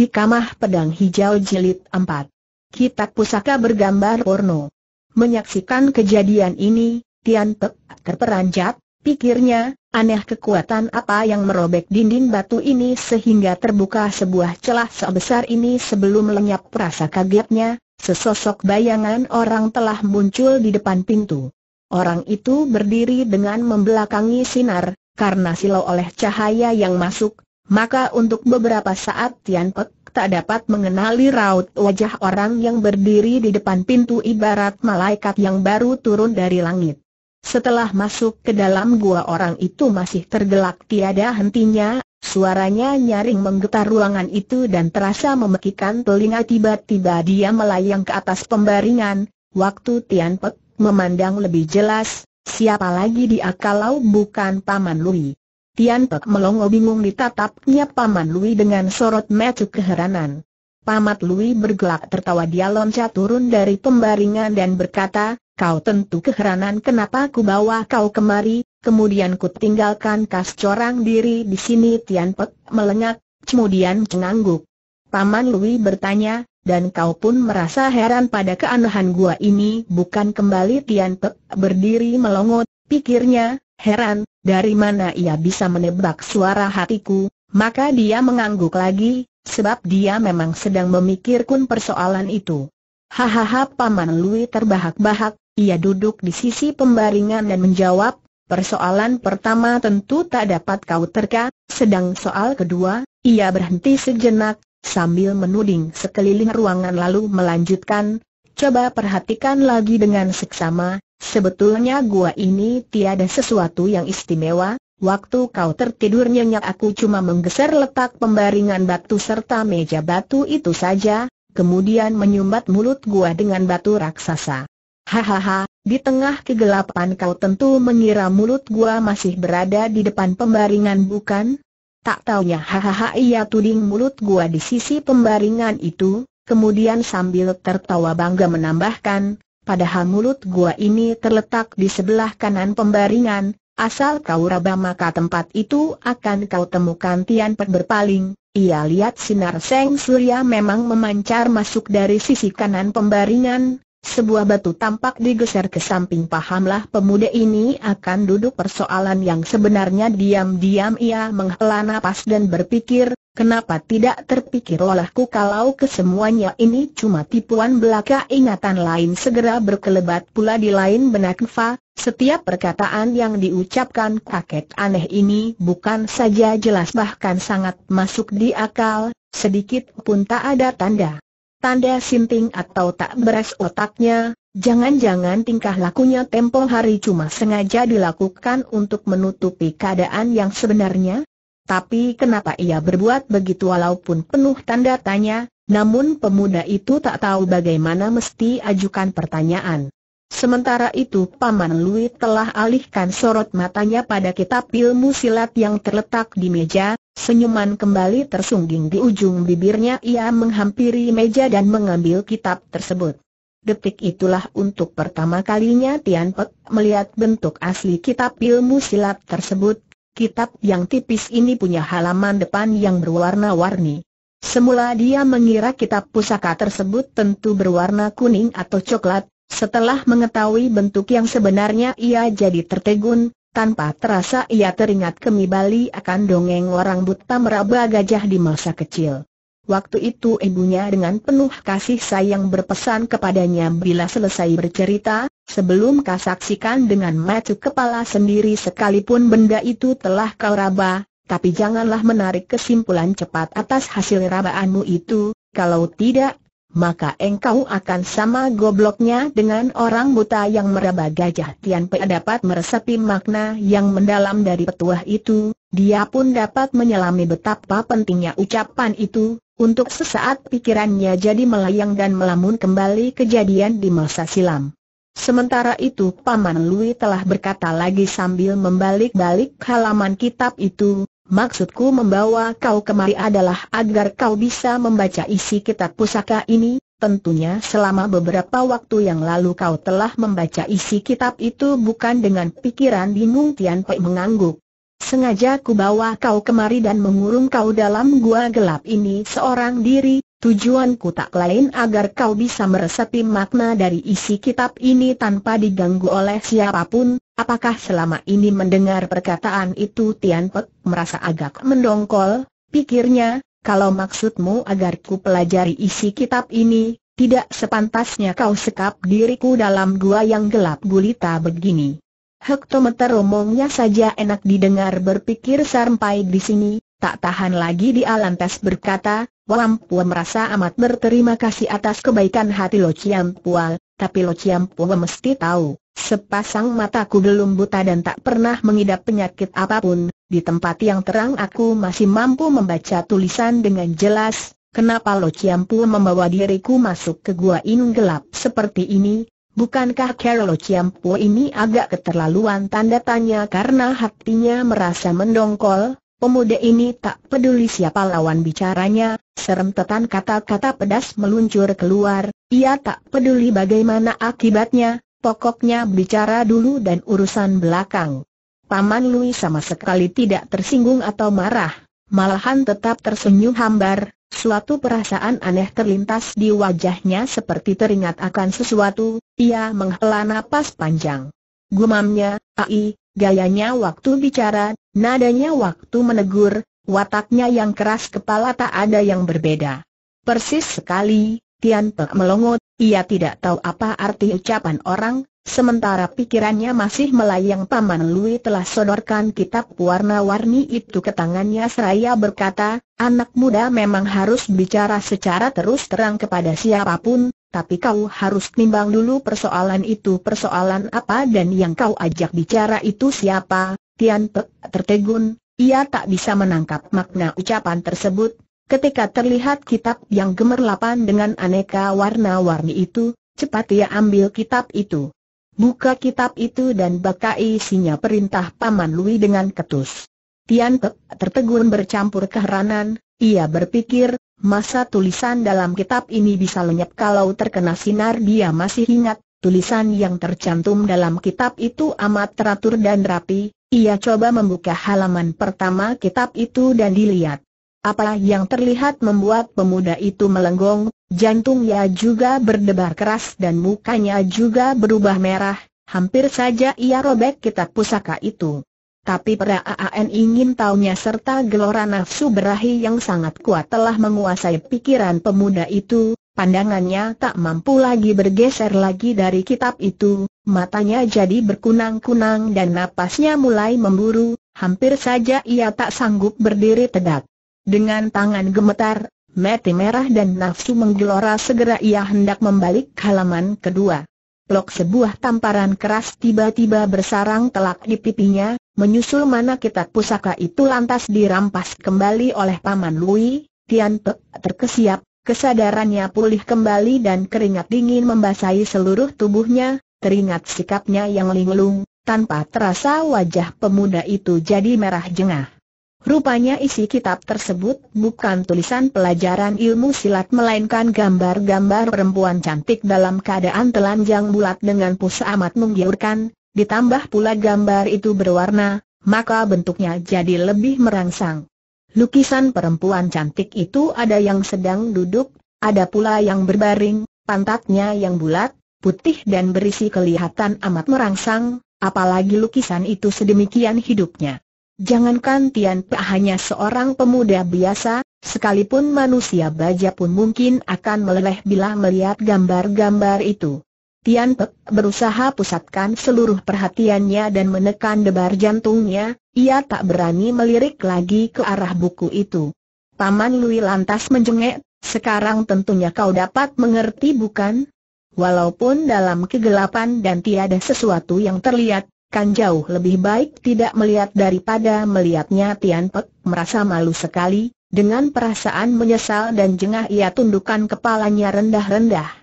Hikamah Pedang Hijau Jilid 4 Kitab Pusaka Bergambar Porno Menyaksikan kejadian ini, Tian Pek terperanjat, pikirnya, aneh kekuatan apa yang merobek dinding batu ini sehingga terbuka sebuah celah sebesar ini sebelum lenyap rasa kagetnya, sesosok bayangan orang telah muncul di depan pintu. Orang itu berdiri dengan membelakangi sinar, karena silau oleh cahaya yang masuk, maka untuk beberapa saat Tian Pek tak dapat mengenali raut wajah orang yang berdiri di depan pintu ibarat malaikat yang baru turun dari langit. Setelah masuk ke dalam gua orang itu masih tergelak tiada hentinya, suaranya nyaring menggetar ruangan itu dan terasa memekikan telinga tiba-tiba dia melayang ke atas pembaringan, waktu Tian Pek memandang lebih jelas, siapa lagi dia kalau bukan Paman Lui. Tian Pek melongo bingung ditatapnya Paman Lui dengan sorot mata keheranan. Paman Lui bergelak tertawa dia loncat turun dari pembaringan dan berkata, kau tentu keheranan kenapa ku bawa kau kemari, kemudian ku tinggalkan kas corang diri di sini Tian Pek melengak, kemudian mengangguk. Paman Lui bertanya, dan kau pun merasa heran pada keanehan gua ini bukan kembali Tian Pek berdiri melongot, pikirnya, heran, dari mana ia bisa menebak suara hatiku, maka dia mengangguk lagi, sebab dia memang sedang memikirkan persoalan itu. Hahaha Paman Lui terbahak-bahak, ia duduk di sisi pembaringan dan menjawab, persoalan pertama tentu tak dapat kau terka, sedang soal kedua, ia berhenti sejenak, sambil menuding sekeliling ruangan lalu melanjutkan, coba perhatikan lagi dengan seksama, Sebetulnya gua ini tiada sesuatu yang istimewa, waktu kau tertidur nyenyak aku cuma menggeser letak pembaringan batu serta meja batu itu saja, kemudian menyumbat mulut gua dengan batu raksasa. Hahaha, di tengah kegelapan kau tentu mengira mulut gua masih berada di depan pembaringan bukan? Tak taunya hahaha ia tuding mulut gua di sisi pembaringan itu, kemudian sambil tertawa bangga menambahkan, Padahal mulut gua ini terletak di sebelah kanan pembaringan, asal kau raba maka tempat itu akan kau temukan Tian Pe berpaling. Ia lihat sinar seng surya memang memancar masuk dari sisi kanan pembaringan, sebuah batu tampak digeser ke samping pahamlah pemuda ini akan duduk persoalan yang sebenarnya diam-diam ia menghela nafas dan berpikir, kenapa tidak terpikir olehku kalau kesemuanya ini cuma tipuan belaka ingatan lain segera berkelebat pula di lain benak Fa, setiap perkataan yang diucapkan kakek aneh ini bukan saja jelas bahkan sangat masuk di akal, sedikit pun tak ada tanda Tanda sinting atau tak beres otaknya, jangan-jangan tingkah lakunya tempo hari cuma sengaja dilakukan untuk menutupi keadaan yang sebenarnya? Tapi kenapa ia berbuat begitu walaupun penuh tanda tanya, namun pemuda itu tak tahu bagaimana mesti ajukan pertanyaan. Sementara itu Paman Lui telah alihkan sorot matanya pada kitab ilmu silat yang terletak di meja, Senyuman kembali tersungging di ujung bibirnya ia menghampiri meja dan mengambil kitab tersebut. Detik itulah untuk pertama kalinya Tian Pek melihat bentuk asli kitab ilmu silat tersebut. Kitab yang tipis ini punya halaman depan yang berwarna-warni. Semula dia mengira kitab pusaka tersebut tentu berwarna kuning atau coklat, setelah mengetahui bentuk yang sebenarnya ia jadi tertegun, tanpa terasa ia teringat kembali akan dongeng orang buta meraba gajah di masa kecil. Waktu itu ibunya dengan penuh kasih sayang berpesan kepadanya bila selesai bercerita, sebelum kau saksikan dengan mata kepala sendiri sekalipun benda itu telah kau raba, tapi janganlah menarik kesimpulan cepat atas hasil rabaanmu itu, kalau tidak, maka engkau akan sama gobloknya dengan orang buta yang meraba gajah Tian Pei dapat meresapi makna yang mendalam dari petuah itu, dia pun dapat menyelami betapa pentingnya ucapan itu, untuk sesaat pikirannya jadi melayang dan melamun kembali kejadian di masa silam. Sementara itu Paman Lui telah berkata lagi sambil membalik-balik halaman kitab itu, Maksudku membawa kau kemari adalah agar kau bisa membaca isi kitab pusaka ini, tentunya selama beberapa waktu yang lalu kau telah membaca isi kitab itu bukan dengan pikiran bingung Tian Pei mengangguk. Sengaja ku bawa kau kemari dan mengurung kau dalam gua gelap ini seorang diri, Tujuanku tak lain agar kau bisa meresapi makna dari isi kitab ini tanpa diganggu oleh siapapun. Apakah selama ini mendengar perkataan itu Tian Pek merasa agak mendongkol? Pikirnya, kalau maksudmu agar ku pelajari isi kitab ini, tidak sepantasnya kau sekap diriku dalam gua yang gelap gulita begini. Hektometer omongnya saja enak didengar berpikir sampai di sini, tak tahan lagi di alantas berkata, Wam Pua merasa amat berterima kasih atas kebaikan hati Lo Chiam Pua, tapi Lo Chiam Pua mesti tahu, sepasang mataku belum buta dan tak pernah mengidap penyakit apapun, di tempat yang terang aku masih mampu membaca tulisan dengan jelas, kenapa Lo Chiam Pua membawa diriku masuk ke gua inung gelap seperti ini, bukankah Carol Lo Chiam Pua ini agak keterlaluan tanda tanya karena hatinya merasa mendongkol, Pemuda ini tak peduli siapa lawan bicaranya, serem tetan kata-kata pedas meluncur keluar, ia tak peduli bagaimana akibatnya, pokoknya bicara dulu dan urusan belakang. Paman Lui sama sekali tidak tersinggung atau marah, malahan tetap tersenyum hambar, Suatu perasaan aneh terlintas di wajahnya seperti teringat akan sesuatu, ia menghela napas panjang. Gumamnya, Ai, gayanya waktu bicara, nadanya waktu menegur, wataknya yang keras kepala tak ada yang berbeda. Persis sekali, Tian Pek melongot, ia tidak tahu apa arti ucapan orang, sementara pikirannya masih melayang Paman Lui telah sodorkan kitab warna-warni itu ke tangannya seraya berkata, anak muda memang harus bicara secara terus terang kepada siapapun, tapi kau harus timbang dulu persoalan itu persoalan apa dan yang kau ajak bicara itu siapa, Tian Pek tertegun, ia tak bisa menangkap makna ucapan tersebut, ketika terlihat kitab yang gemerlapan dengan aneka warna-warni itu, cepat ia ambil kitab itu. Buka kitab itu dan baca isinya perintah Paman Lui dengan ketus. Tian Pek tertegun bercampur keheranan, ia berpikir, Masa tulisan dalam kitab ini bisa lenyap kalau terkena sinar dia masih ingat, tulisan yang tercantum dalam kitab itu amat teratur dan rapi, ia coba membuka halaman pertama kitab itu dan dilihat. Apa yang terlihat membuat pemuda itu melenggong, jantungnya juga berdebar keras dan mukanya juga berubah merah, hampir saja ia robek kitab pusaka itu. Tapi AAN ingin taunya serta gelora nafsu berahi yang sangat kuat telah menguasai pikiran pemuda itu, pandangannya tak mampu lagi bergeser lagi dari kitab itu, matanya jadi berkunang-kunang dan napasnya mulai memburu, hampir saja ia tak sanggup berdiri tegak. Dengan tangan gemetar, Mati merah dan nafsu menggelora segera ia hendak membalik halaman kedua. Blok sebuah tamparan keras tiba-tiba bersarang telak di pipinya, menyusul mana kitab pusaka itu lantas dirampas kembali oleh Paman Lui, Tian Pe terkesiap, kesadarannya pulih kembali dan keringat dingin membasahi seluruh tubuhnya, teringat sikapnya yang linglung, tanpa terasa wajah pemuda itu jadi merah jengah. Rupanya isi kitab tersebut bukan tulisan pelajaran ilmu silat melainkan gambar-gambar perempuan cantik dalam keadaan telanjang bulat dengan pusat amat menggiurkan, ditambah pula gambar itu berwarna, maka bentuknya jadi lebih merangsang. Lukisan perempuan cantik itu ada yang sedang duduk, ada pula yang berbaring, pantatnya yang bulat, putih dan berisi kelihatan amat merangsang, apalagi lukisan itu sedemikian hidupnya. Jangankan Tian Pe hanya seorang pemuda biasa, sekalipun manusia baja pun mungkin akan meleleh bila melihat gambar-gambar itu. Tian Pek berusaha pusatkan seluruh perhatiannya dan menekan debar jantungnya, ia tak berani melirik lagi ke arah buku itu. Paman Lui lantas menjengek, sekarang tentunya kau dapat mengerti bukan? Walaupun dalam kegelapan dan tiada sesuatu yang terlihat, kan jauh lebih baik tidak melihat daripada melihatnya Tian Pek merasa malu sekali, dengan perasaan menyesal dan jengah ia tundukkan kepalanya rendah-rendah.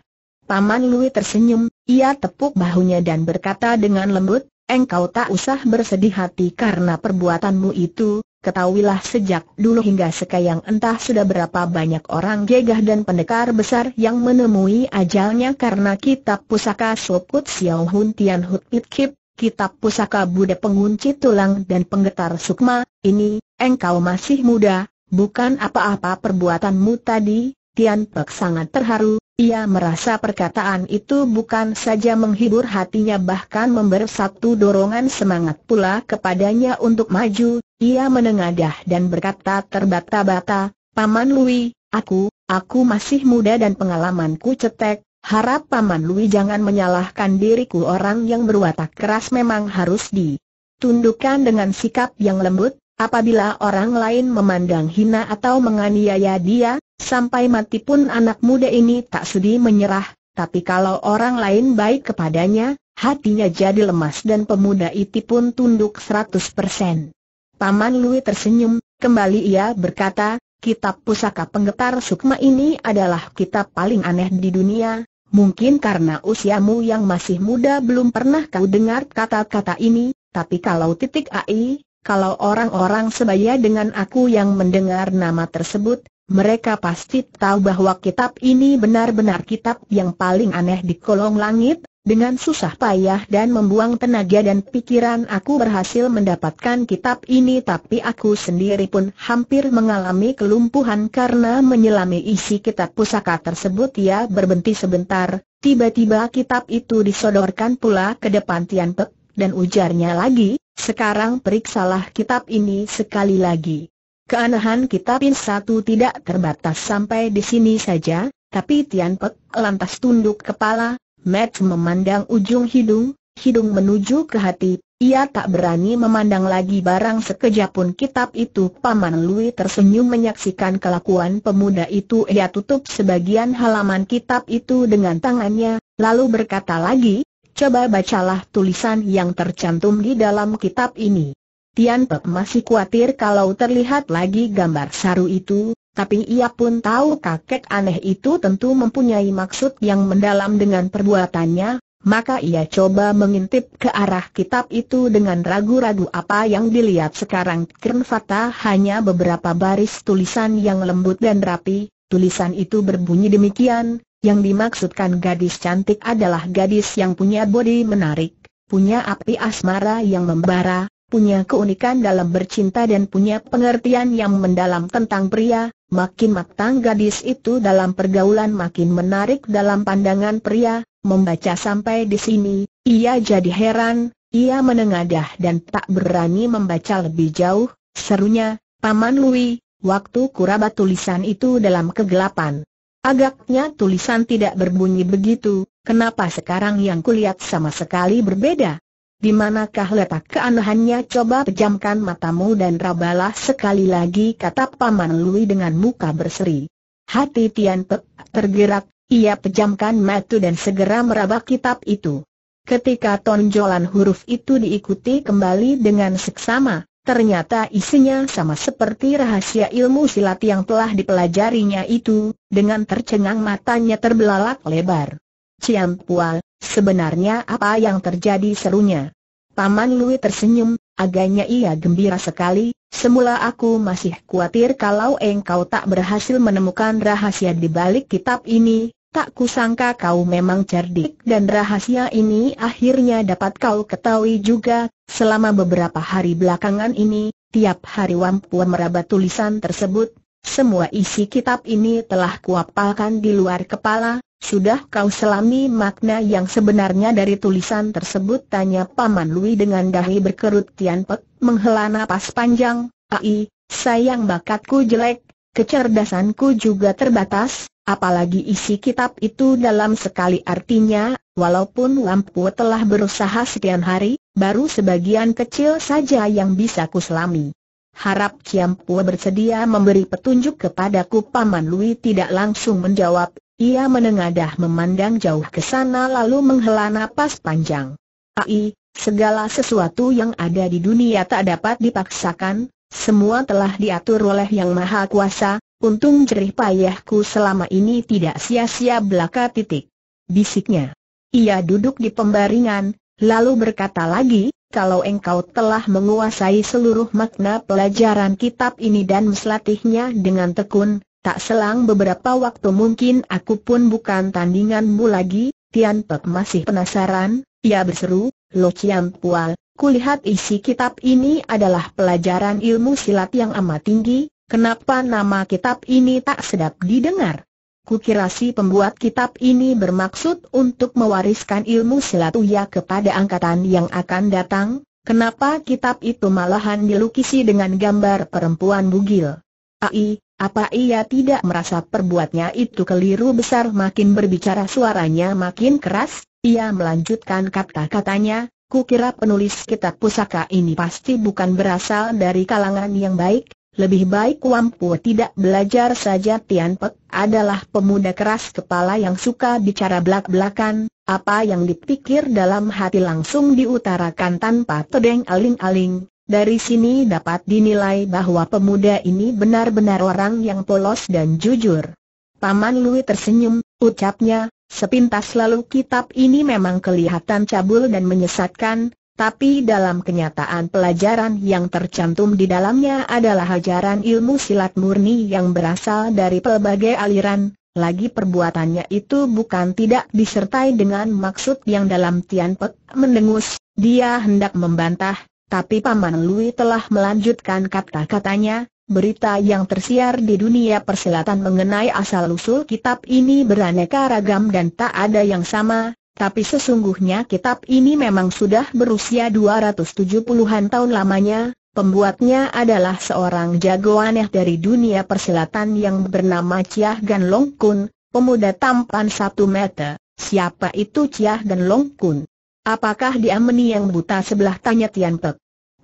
Paman Lui tersenyum, ia tepuk bahunya dan berkata dengan lembut, engkau tak usah bersedih hati karena perbuatanmu itu, ketahuilah sejak dulu hingga sekarang entah sudah berapa banyak orang gegah dan pendekar besar yang menemui ajalnya karena kitab pusaka Sokut Xiao Hun Tian Hut Pit Kip, kitab pusaka Buddha pengunci tulang dan penggetar sukma, ini, engkau masih muda, bukan apa-apa perbuatanmu tadi, Tian Pek sangat terharu, ia merasa perkataan itu bukan saja menghibur hatinya bahkan memberi satu dorongan semangat pula kepadanya untuk maju, ia menengadah dan berkata terbata-bata, Paman Lui, aku, aku masih muda dan pengalamanku cetek, harap Paman Lui jangan menyalahkan diriku orang yang berwatak keras memang harus ditundukkan dengan sikap yang lembut, apabila orang lain memandang hina atau menganiaya dia, Sampai mati pun anak muda ini tak sedih menyerah, tapi kalau orang lain baik kepadanya, hatinya jadi lemas dan pemuda itu pun tunduk 100%. Paman Lui tersenyum, kembali ia berkata, kitab pusaka penggetar sukma ini adalah kitab paling aneh di dunia, mungkin karena usiamu yang masih muda belum pernah kau dengar kata-kata ini, tapi kalau titik AI, kalau orang-orang sebaya dengan aku yang mendengar nama tersebut, mereka pasti tahu bahwa kitab ini benar-benar kitab yang paling aneh di kolong langit, dengan susah payah dan membuang tenaga dan pikiran aku berhasil mendapatkan kitab ini tapi aku sendiri pun hampir mengalami kelumpuhan karena menyelami isi kitab pusaka tersebut Ia berbenti sebentar, tiba-tiba kitab itu disodorkan pula ke depan Tian Pek, dan ujarnya lagi, sekarang periksalah kitab ini sekali lagi. Keanehan kitab satu tidak terbatas sampai di sini saja, tapi Tian Pek lantas tunduk kepala, Matt memandang ujung hidung, hidung menuju ke hati, ia tak berani memandang lagi barang sekejap pun kitab itu Paman Lui tersenyum menyaksikan kelakuan pemuda itu Ia tutup sebagian halaman kitab itu dengan tangannya, lalu berkata lagi, Coba bacalah tulisan yang tercantum di dalam kitab ini. Tian Pek masih khawatir kalau terlihat lagi gambar saru itu, tapi ia pun tahu kakek aneh itu tentu mempunyai maksud yang mendalam dengan perbuatannya, maka ia coba mengintip ke arah kitab itu dengan ragu-ragu apa yang dilihat sekarang. Kernfata hanya beberapa baris tulisan yang lembut dan rapi, tulisan itu berbunyi demikian, yang dimaksudkan gadis cantik adalah gadis yang punya bodi menarik, punya api asmara yang membara, punya keunikan dalam bercinta dan punya pengertian yang mendalam tentang pria, makin matang gadis itu dalam pergaulan makin menarik dalam pandangan pria, membaca sampai di sini, ia jadi heran, ia menengadah dan tak berani membaca lebih jauh, serunya, Paman Lui, waktu kuraba tulisan itu dalam kegelapan. Agaknya tulisan tidak berbunyi begitu, kenapa sekarang yang kulihat sama sekali berbeda? Di manakah letak keanehannya coba pejamkan matamu dan rabalah sekali lagi kata Paman Lui dengan muka berseri. Hati Tian Pe tergerak, ia pejamkan matu dan segera meraba kitab itu. Ketika tonjolan huruf itu diikuti kembali dengan seksama, ternyata isinya sama seperti rahasia ilmu silat yang telah dipelajarinya itu, dengan tercengang matanya terbelalak lebar. Cian Pual, Sebenarnya apa yang terjadi serunya? Paman Lui tersenyum, agaknya ia gembira sekali, semula aku masih khawatir kalau engkau tak berhasil menemukan rahasia di balik kitab ini, tak kusangka kau memang cerdik dan rahasia ini akhirnya dapat kau ketahui juga, selama beberapa hari belakangan ini, tiap hari Wampu meraba tulisan tersebut, semua isi kitab ini telah kuapalkan di luar kepala, sudah kau selami makna yang sebenarnya dari tulisan tersebut tanya Paman Lui dengan dahi berkerut tianpek, menghela napas panjang, ai, sayang bakatku jelek, kecerdasanku juga terbatas, apalagi isi kitab itu dalam sekali artinya, walaupun lampu telah berusaha sekian hari, baru sebagian kecil saja yang bisa kuselami. Harap Kiam Pua bersedia memberi petunjuk kepadaku Paman Lui tidak langsung menjawab, ia menengadah memandang jauh ke sana lalu menghela napas panjang. Ai, segala sesuatu yang ada di dunia tak dapat dipaksakan, semua telah diatur oleh Yang Maha Kuasa, untung jerih payahku selama ini tidak sia-sia belaka titik. Bisiknya. Ia duduk di pembaringan, lalu berkata lagi, kalau engkau telah menguasai seluruh makna pelajaran kitab ini dan melatihnya dengan tekun, tak selang beberapa waktu mungkin aku pun bukan tandinganmu lagi, Tian Pek masih penasaran, ia berseru, Lo Cian Pual, kulihat isi kitab ini adalah pelajaran ilmu silat yang amat tinggi, kenapa nama kitab ini tak sedap didengar? Kukira si pembuat kitab ini bermaksud untuk mewariskan ilmu silatuya kepada angkatan yang akan datang, kenapa kitab itu malahan dilukisi dengan gambar perempuan bugil? Ai, apa ia tidak merasa perbuatnya itu keliru besar makin berbicara suaranya makin keras, ia melanjutkan kata-katanya, kukira penulis kitab pusaka ini pasti bukan berasal dari kalangan yang baik, lebih baik Wampu tidak belajar saja Tian Pek adalah pemuda keras kepala yang suka bicara belak-belakan, apa yang dipikir dalam hati langsung diutarakan tanpa tedeng aling-aling. Dari sini dapat dinilai bahwa pemuda ini benar-benar orang yang polos dan jujur. Paman Lui tersenyum, ucapnya, sepintas lalu kitab ini memang kelihatan cabul dan menyesatkan, tapi dalam kenyataan pelajaran yang tercantum di dalamnya adalah ajaran ilmu silat murni yang berasal dari pelbagai aliran, lagi perbuatannya itu bukan tidak disertai dengan maksud yang dalam Tian Pek mendengus, dia hendak membantah, tapi Paman Lui telah melanjutkan kata-katanya, berita yang tersiar di dunia persilatan mengenai asal-usul kitab ini beraneka ragam dan tak ada yang sama, tapi sesungguhnya kitab ini memang sudah berusia 270-an tahun lamanya, pembuatnya adalah seorang jago aneh dari dunia persilatan yang bernama Chiah Gan Long Kun, pemuda tampan satu meter. Siapa itu Chiah Gan Long Kun? Apakah dia meni yang buta sebelah tanya Tian Pek?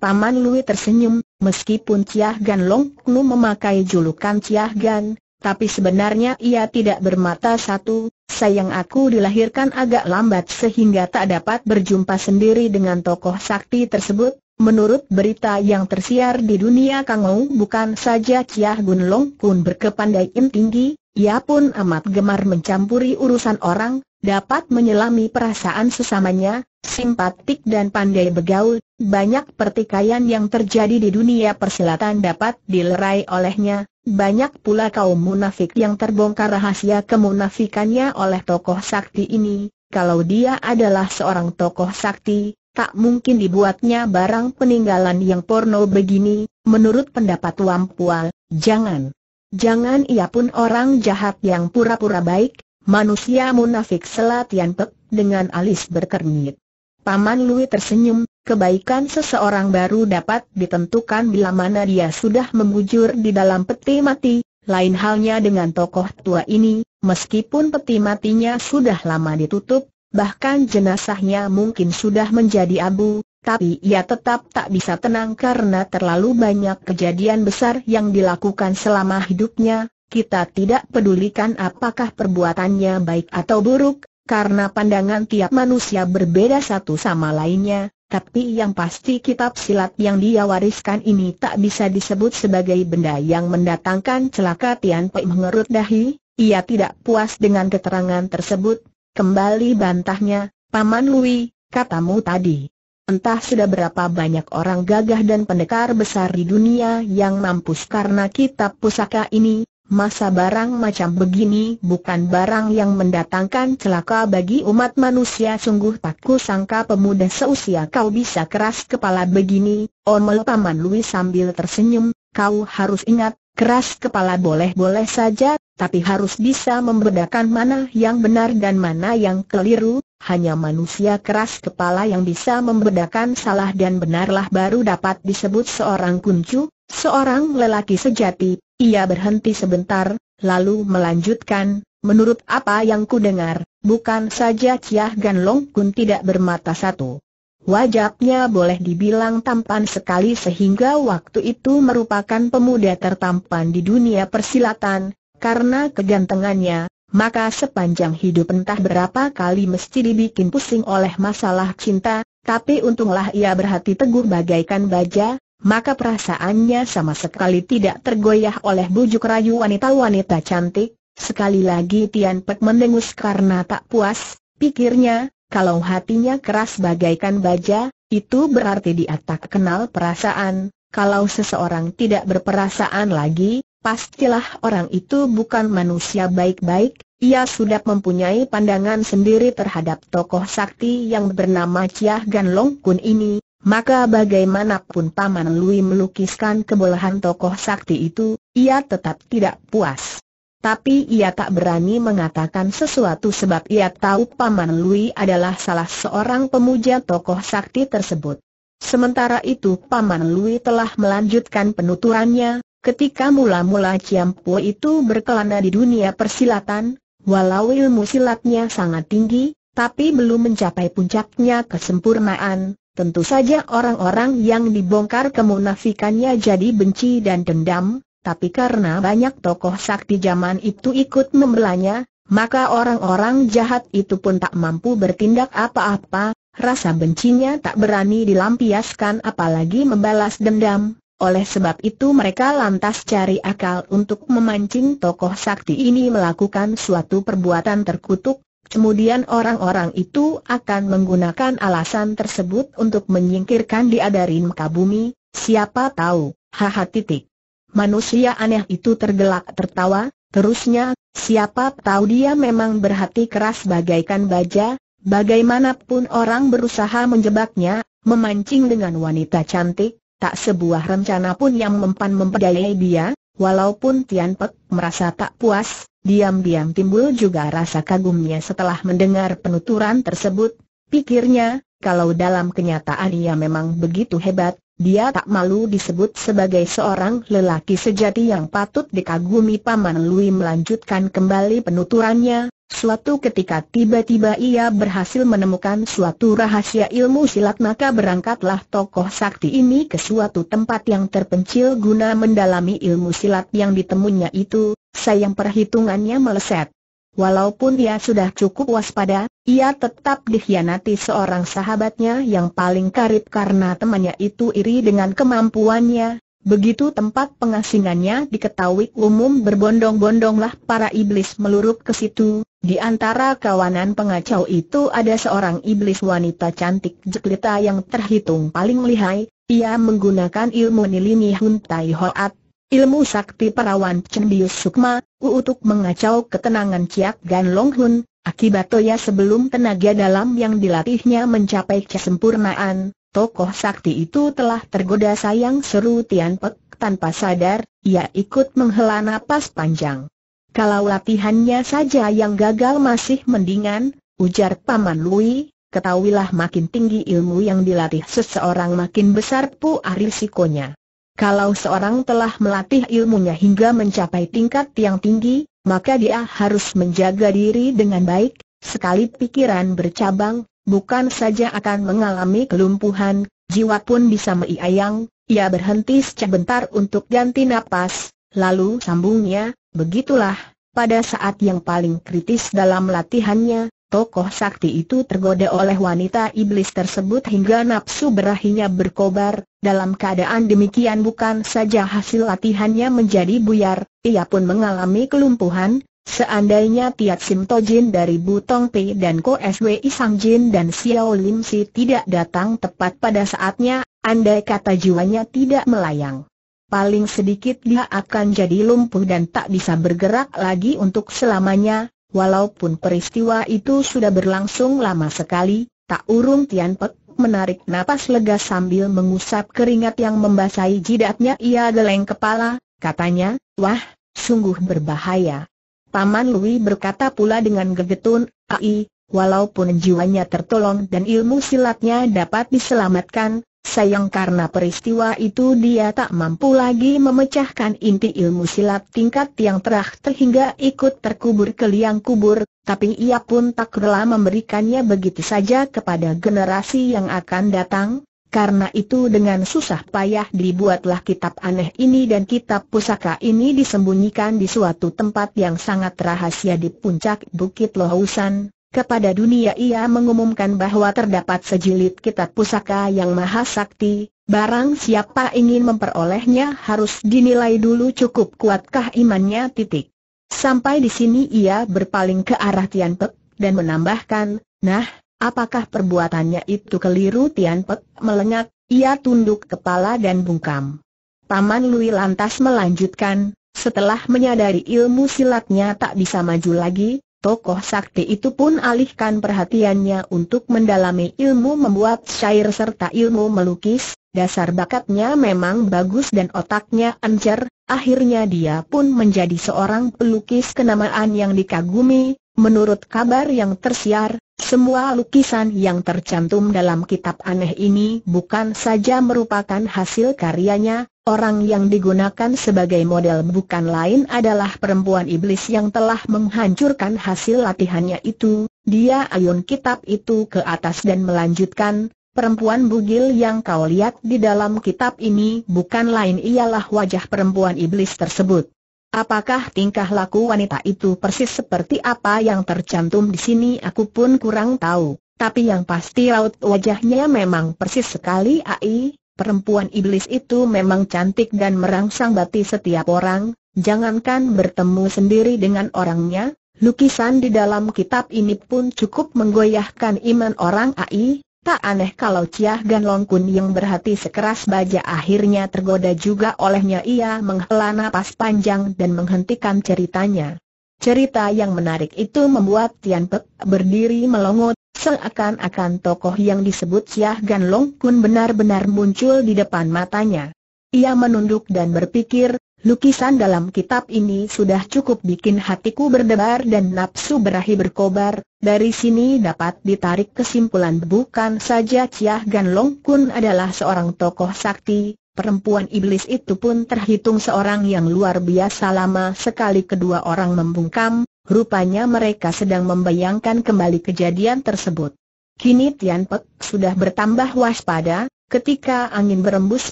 Paman Lui tersenyum, meskipun Chiah Gan Long Kun memakai julukan Chiah Gan, tapi sebenarnya ia tidak bermata satu, sayang aku dilahirkan agak lambat sehingga tak dapat berjumpa sendiri dengan tokoh sakti tersebut, menurut berita yang tersiar di dunia Kangou bukan saja Ciah Gun Long Kun berkepandaian tinggi, ia pun amat gemar mencampuri urusan orang, dapat menyelami perasaan sesamanya, simpatik dan pandai bergaul, banyak pertikaian yang terjadi di dunia persilatan dapat dilerai olehnya, banyak pula kaum munafik yang terbongkar rahasia kemunafikannya oleh tokoh sakti ini, kalau dia adalah seorang tokoh sakti, tak mungkin dibuatnya barang peninggalan yang porno begini, menurut pendapat Wampual, jangan. Jangan ia pun orang jahat yang pura-pura baik, manusia munafik selatian pek, dengan alis berkernyit. Paman Lui tersenyum, kebaikan seseorang baru dapat ditentukan bila mana dia sudah membujur di dalam peti mati, lain halnya dengan tokoh tua ini, meskipun peti matinya sudah lama ditutup, bahkan jenazahnya mungkin sudah menjadi abu, tapi ia tetap tak bisa tenang karena terlalu banyak kejadian besar yang dilakukan selama hidupnya, kita tidak pedulikan apakah perbuatannya baik atau buruk, karena pandangan tiap manusia berbeda satu sama lainnya, tapi yang pasti kitab silat yang dia wariskan ini tak bisa disebut sebagai benda yang mendatangkan celaka Tian Pei mengerut dahi, ia tidak puas dengan keterangan tersebut, kembali bantahnya, Paman Lui, katamu tadi. Entah sudah berapa banyak orang gagah dan pendekar besar di dunia yang mampus karena kitab pusaka ini, masa barang macam begini bukan barang yang mendatangkan celaka bagi umat manusia sungguh tak sangka pemuda seusia kau bisa keras kepala begini, omel Paman Louis sambil tersenyum, kau harus ingat, keras kepala boleh-boleh saja, tapi harus bisa membedakan mana yang benar dan mana yang keliru, hanya manusia keras kepala yang bisa membedakan salah dan benarlah baru dapat disebut seorang kuncu, seorang lelaki sejati, ia berhenti sebentar, lalu melanjutkan, menurut apa yang ku dengar, bukan saja Ciah Gan Long Kun tidak bermata satu. Wajahnya boleh dibilang tampan sekali sehingga waktu itu merupakan pemuda tertampan di dunia persilatan, karena kegantengannya, maka sepanjang hidup entah berapa kali mesti dibikin pusing oleh masalah cinta, tapi untunglah ia berhati teguh bagaikan baja, maka perasaannya sama sekali tidak tergoyah oleh bujuk rayu wanita-wanita cantik. Sekali lagi Tian Pek mendengus karena tak puas, pikirnya, kalau hatinya keras bagaikan baja, itu berarti dia tak kenal perasaan. Kalau seseorang tidak berperasaan lagi, pastilah orang itu bukan manusia baik-baik. Ia sudah mempunyai pandangan sendiri terhadap tokoh sakti yang bernama Chia Gan Long Kun ini, maka bagaimanapun Paman Lui melukiskan kebolehan tokoh sakti itu, ia tetap tidak puas. Tapi ia tak berani mengatakan sesuatu sebab ia tahu Paman Lui adalah salah seorang pemuja tokoh sakti tersebut. Sementara itu Paman Lui telah melanjutkan penuturannya, ketika mula-mula Ciampu itu berkelana di dunia persilatan, walau ilmu silatnya sangat tinggi, tapi belum mencapai puncaknya kesempurnaan, Tentu saja orang-orang yang dibongkar kemunafikannya jadi benci dan dendam, tapi karena banyak tokoh sakti zaman itu ikut membelanya, maka orang-orang jahat itu pun tak mampu bertindak apa-apa, rasa bencinya tak berani dilampiaskan apalagi membalas dendam. Oleh sebab itu mereka lantas cari akal untuk memancing tokoh sakti ini melakukan suatu perbuatan terkutuk, Kemudian orang-orang itu akan menggunakan alasan tersebut untuk menyingkirkan dia dari muka bumi, siapa tahu, haha titik. Manusia aneh itu tergelak tertawa, terusnya, siapa tahu dia memang berhati keras bagaikan baja, bagaimanapun orang berusaha menjebaknya, memancing dengan wanita cantik, tak sebuah rencana pun yang mempan memperdaya dia, walaupun Tian Pek merasa tak puas, Diam-diam timbul juga rasa kagumnya setelah mendengar penuturan tersebut, pikirnya, kalau dalam kenyataan ia memang begitu hebat, dia tak malu disebut sebagai seorang lelaki sejati yang patut dikagumi Paman Lui melanjutkan kembali penuturannya, suatu ketika tiba-tiba ia berhasil menemukan suatu rahasia ilmu silat maka berangkatlah tokoh sakti ini ke suatu tempat yang terpencil guna mendalami ilmu silat yang ditemunya itu, sayang perhitungannya meleset. Walaupun ia sudah cukup waspada, ia tetap dikhianati seorang sahabatnya yang paling karib karena temannya itu iri dengan kemampuannya. Begitu tempat pengasingannya diketahui umum berbondong-bondonglah para iblis meluruk ke situ. Di antara kawanan pengacau itu ada seorang iblis wanita cantik jelita yang terhitung paling lihai. Ia menggunakan ilmu nilini Hun Tai Hoat Ilmu sakti perawan cendius sukma, uutuk mengacau ketenangan Ciak Gan Long Hun, akibat Toya sebelum tenaga dalam yang dilatihnya mencapai kesempurnaan, tokoh sakti itu telah tergoda sayang seru Tian Pek tanpa sadar, ia ikut menghela napas panjang. Kalau latihannya saja yang gagal masih mendingan, ujar Paman Lui, ketahuilah makin tinggi ilmu yang dilatih seseorang makin besar pu risikonya. Kalau seorang telah melatih ilmunya hingga mencapai tingkat yang tinggi, maka dia harus menjaga diri dengan baik, sekali pikiran bercabang, bukan saja akan mengalami kelumpuhan, jiwa pun bisa meiayang, ia berhenti sebentar untuk ganti napas, lalu sambungnya, begitulah, pada saat yang paling kritis dalam latihannya, Tokoh sakti itu tergoda oleh wanita iblis tersebut hingga nafsu berahinya berkobar, dalam keadaan demikian bukan saja hasil latihannya menjadi buyar, ia pun mengalami kelumpuhan, Seandainya Tiat Sim Jin dari Butong Pei dan Ko SWI Sang Jin dan Xiao Lim Si tidak datang tepat pada saatnya, andai kata jiwanya tidak melayang. Paling sedikit dia akan jadi lumpuh dan tak bisa bergerak lagi untuk selamanya, Walaupun peristiwa itu sudah berlangsung lama sekali, tak urung Tian Pek menarik napas lega sambil mengusap keringat yang membasahi jidatnya ia geleng kepala, katanya, wah, sungguh berbahaya. Paman Lui berkata pula dengan gegetun, ai, walaupun jiwanya tertolong dan ilmu silatnya dapat diselamatkan, Sayang karena peristiwa itu dia tak mampu lagi memecahkan inti ilmu silat tingkat yang terah terhingga ikut terkubur ke liang kubur, tapi ia pun tak rela memberikannya begitu saja kepada generasi yang akan datang, karena itu dengan susah payah dibuatlah kitab aneh ini dan kitab pusaka ini disembunyikan di suatu tempat yang sangat rahasia di puncak Bukit Lohusan, kepada dunia ia mengumumkan bahwa terdapat sejilid kitab pusaka yang maha sakti, barang siapa ingin memperolehnya harus dinilai dulu cukup kuatkah imannya titik. Sampai di sini ia berpaling ke arah Tian Pek, dan menambahkan, nah, apakah perbuatannya itu keliru Tian Pek melengak, ia tunduk kepala dan bungkam. Paman Lui lantas melanjutkan, setelah menyadari ilmu silatnya tak bisa maju lagi, Tokoh sakti itu pun alihkan perhatiannya untuk mendalami ilmu membuat syair serta ilmu melukis, dasar bakatnya memang bagus dan otaknya ancer, akhirnya dia pun menjadi seorang pelukis kenamaan yang dikagumi, menurut kabar yang tersiar, semua lukisan yang tercantum dalam kitab aneh ini bukan saja merupakan hasil karyanya, Orang yang digunakan sebagai model bukan lain adalah perempuan iblis yang telah menghancurkan hasil latihannya itu, dia ayun kitab itu ke atas dan melanjutkan, perempuan bugil yang kau lihat di dalam kitab ini bukan lain ialah wajah perempuan iblis tersebut. Apakah tingkah laku wanita itu persis seperti apa yang tercantum di sini aku pun kurang tahu, tapi yang pasti raut wajahnya memang persis sekali ai, Perempuan iblis itu memang cantik dan merangsang bati setiap orang, jangankan bertemu sendiri dengan orangnya, lukisan di dalam kitab ini pun cukup menggoyahkan iman orang AI, tak aneh kalau Ciah Gan Long Kun yang berhati sekeras baja akhirnya tergoda juga olehnya ia menghela napas panjang dan menghentikan ceritanya. Cerita yang menarik itu membuat Tian Pek berdiri melongot. Seakan-akan tokoh yang disebut Siah Gan Long Kun benar-benar muncul di depan matanya. Ia menunduk dan berpikir, lukisan dalam kitab ini sudah cukup bikin hatiku berdebar dan nafsu berahi berkobar, dari sini dapat ditarik kesimpulan bukan saja Siah Gan Long Kun adalah seorang tokoh sakti, perempuan iblis itu pun terhitung seorang yang luar biasa lama sekali kedua orang membungkam, Rupanya mereka sedang membayangkan kembali kejadian tersebut. Kini Tian Pek sudah bertambah waspada, ketika angin berembus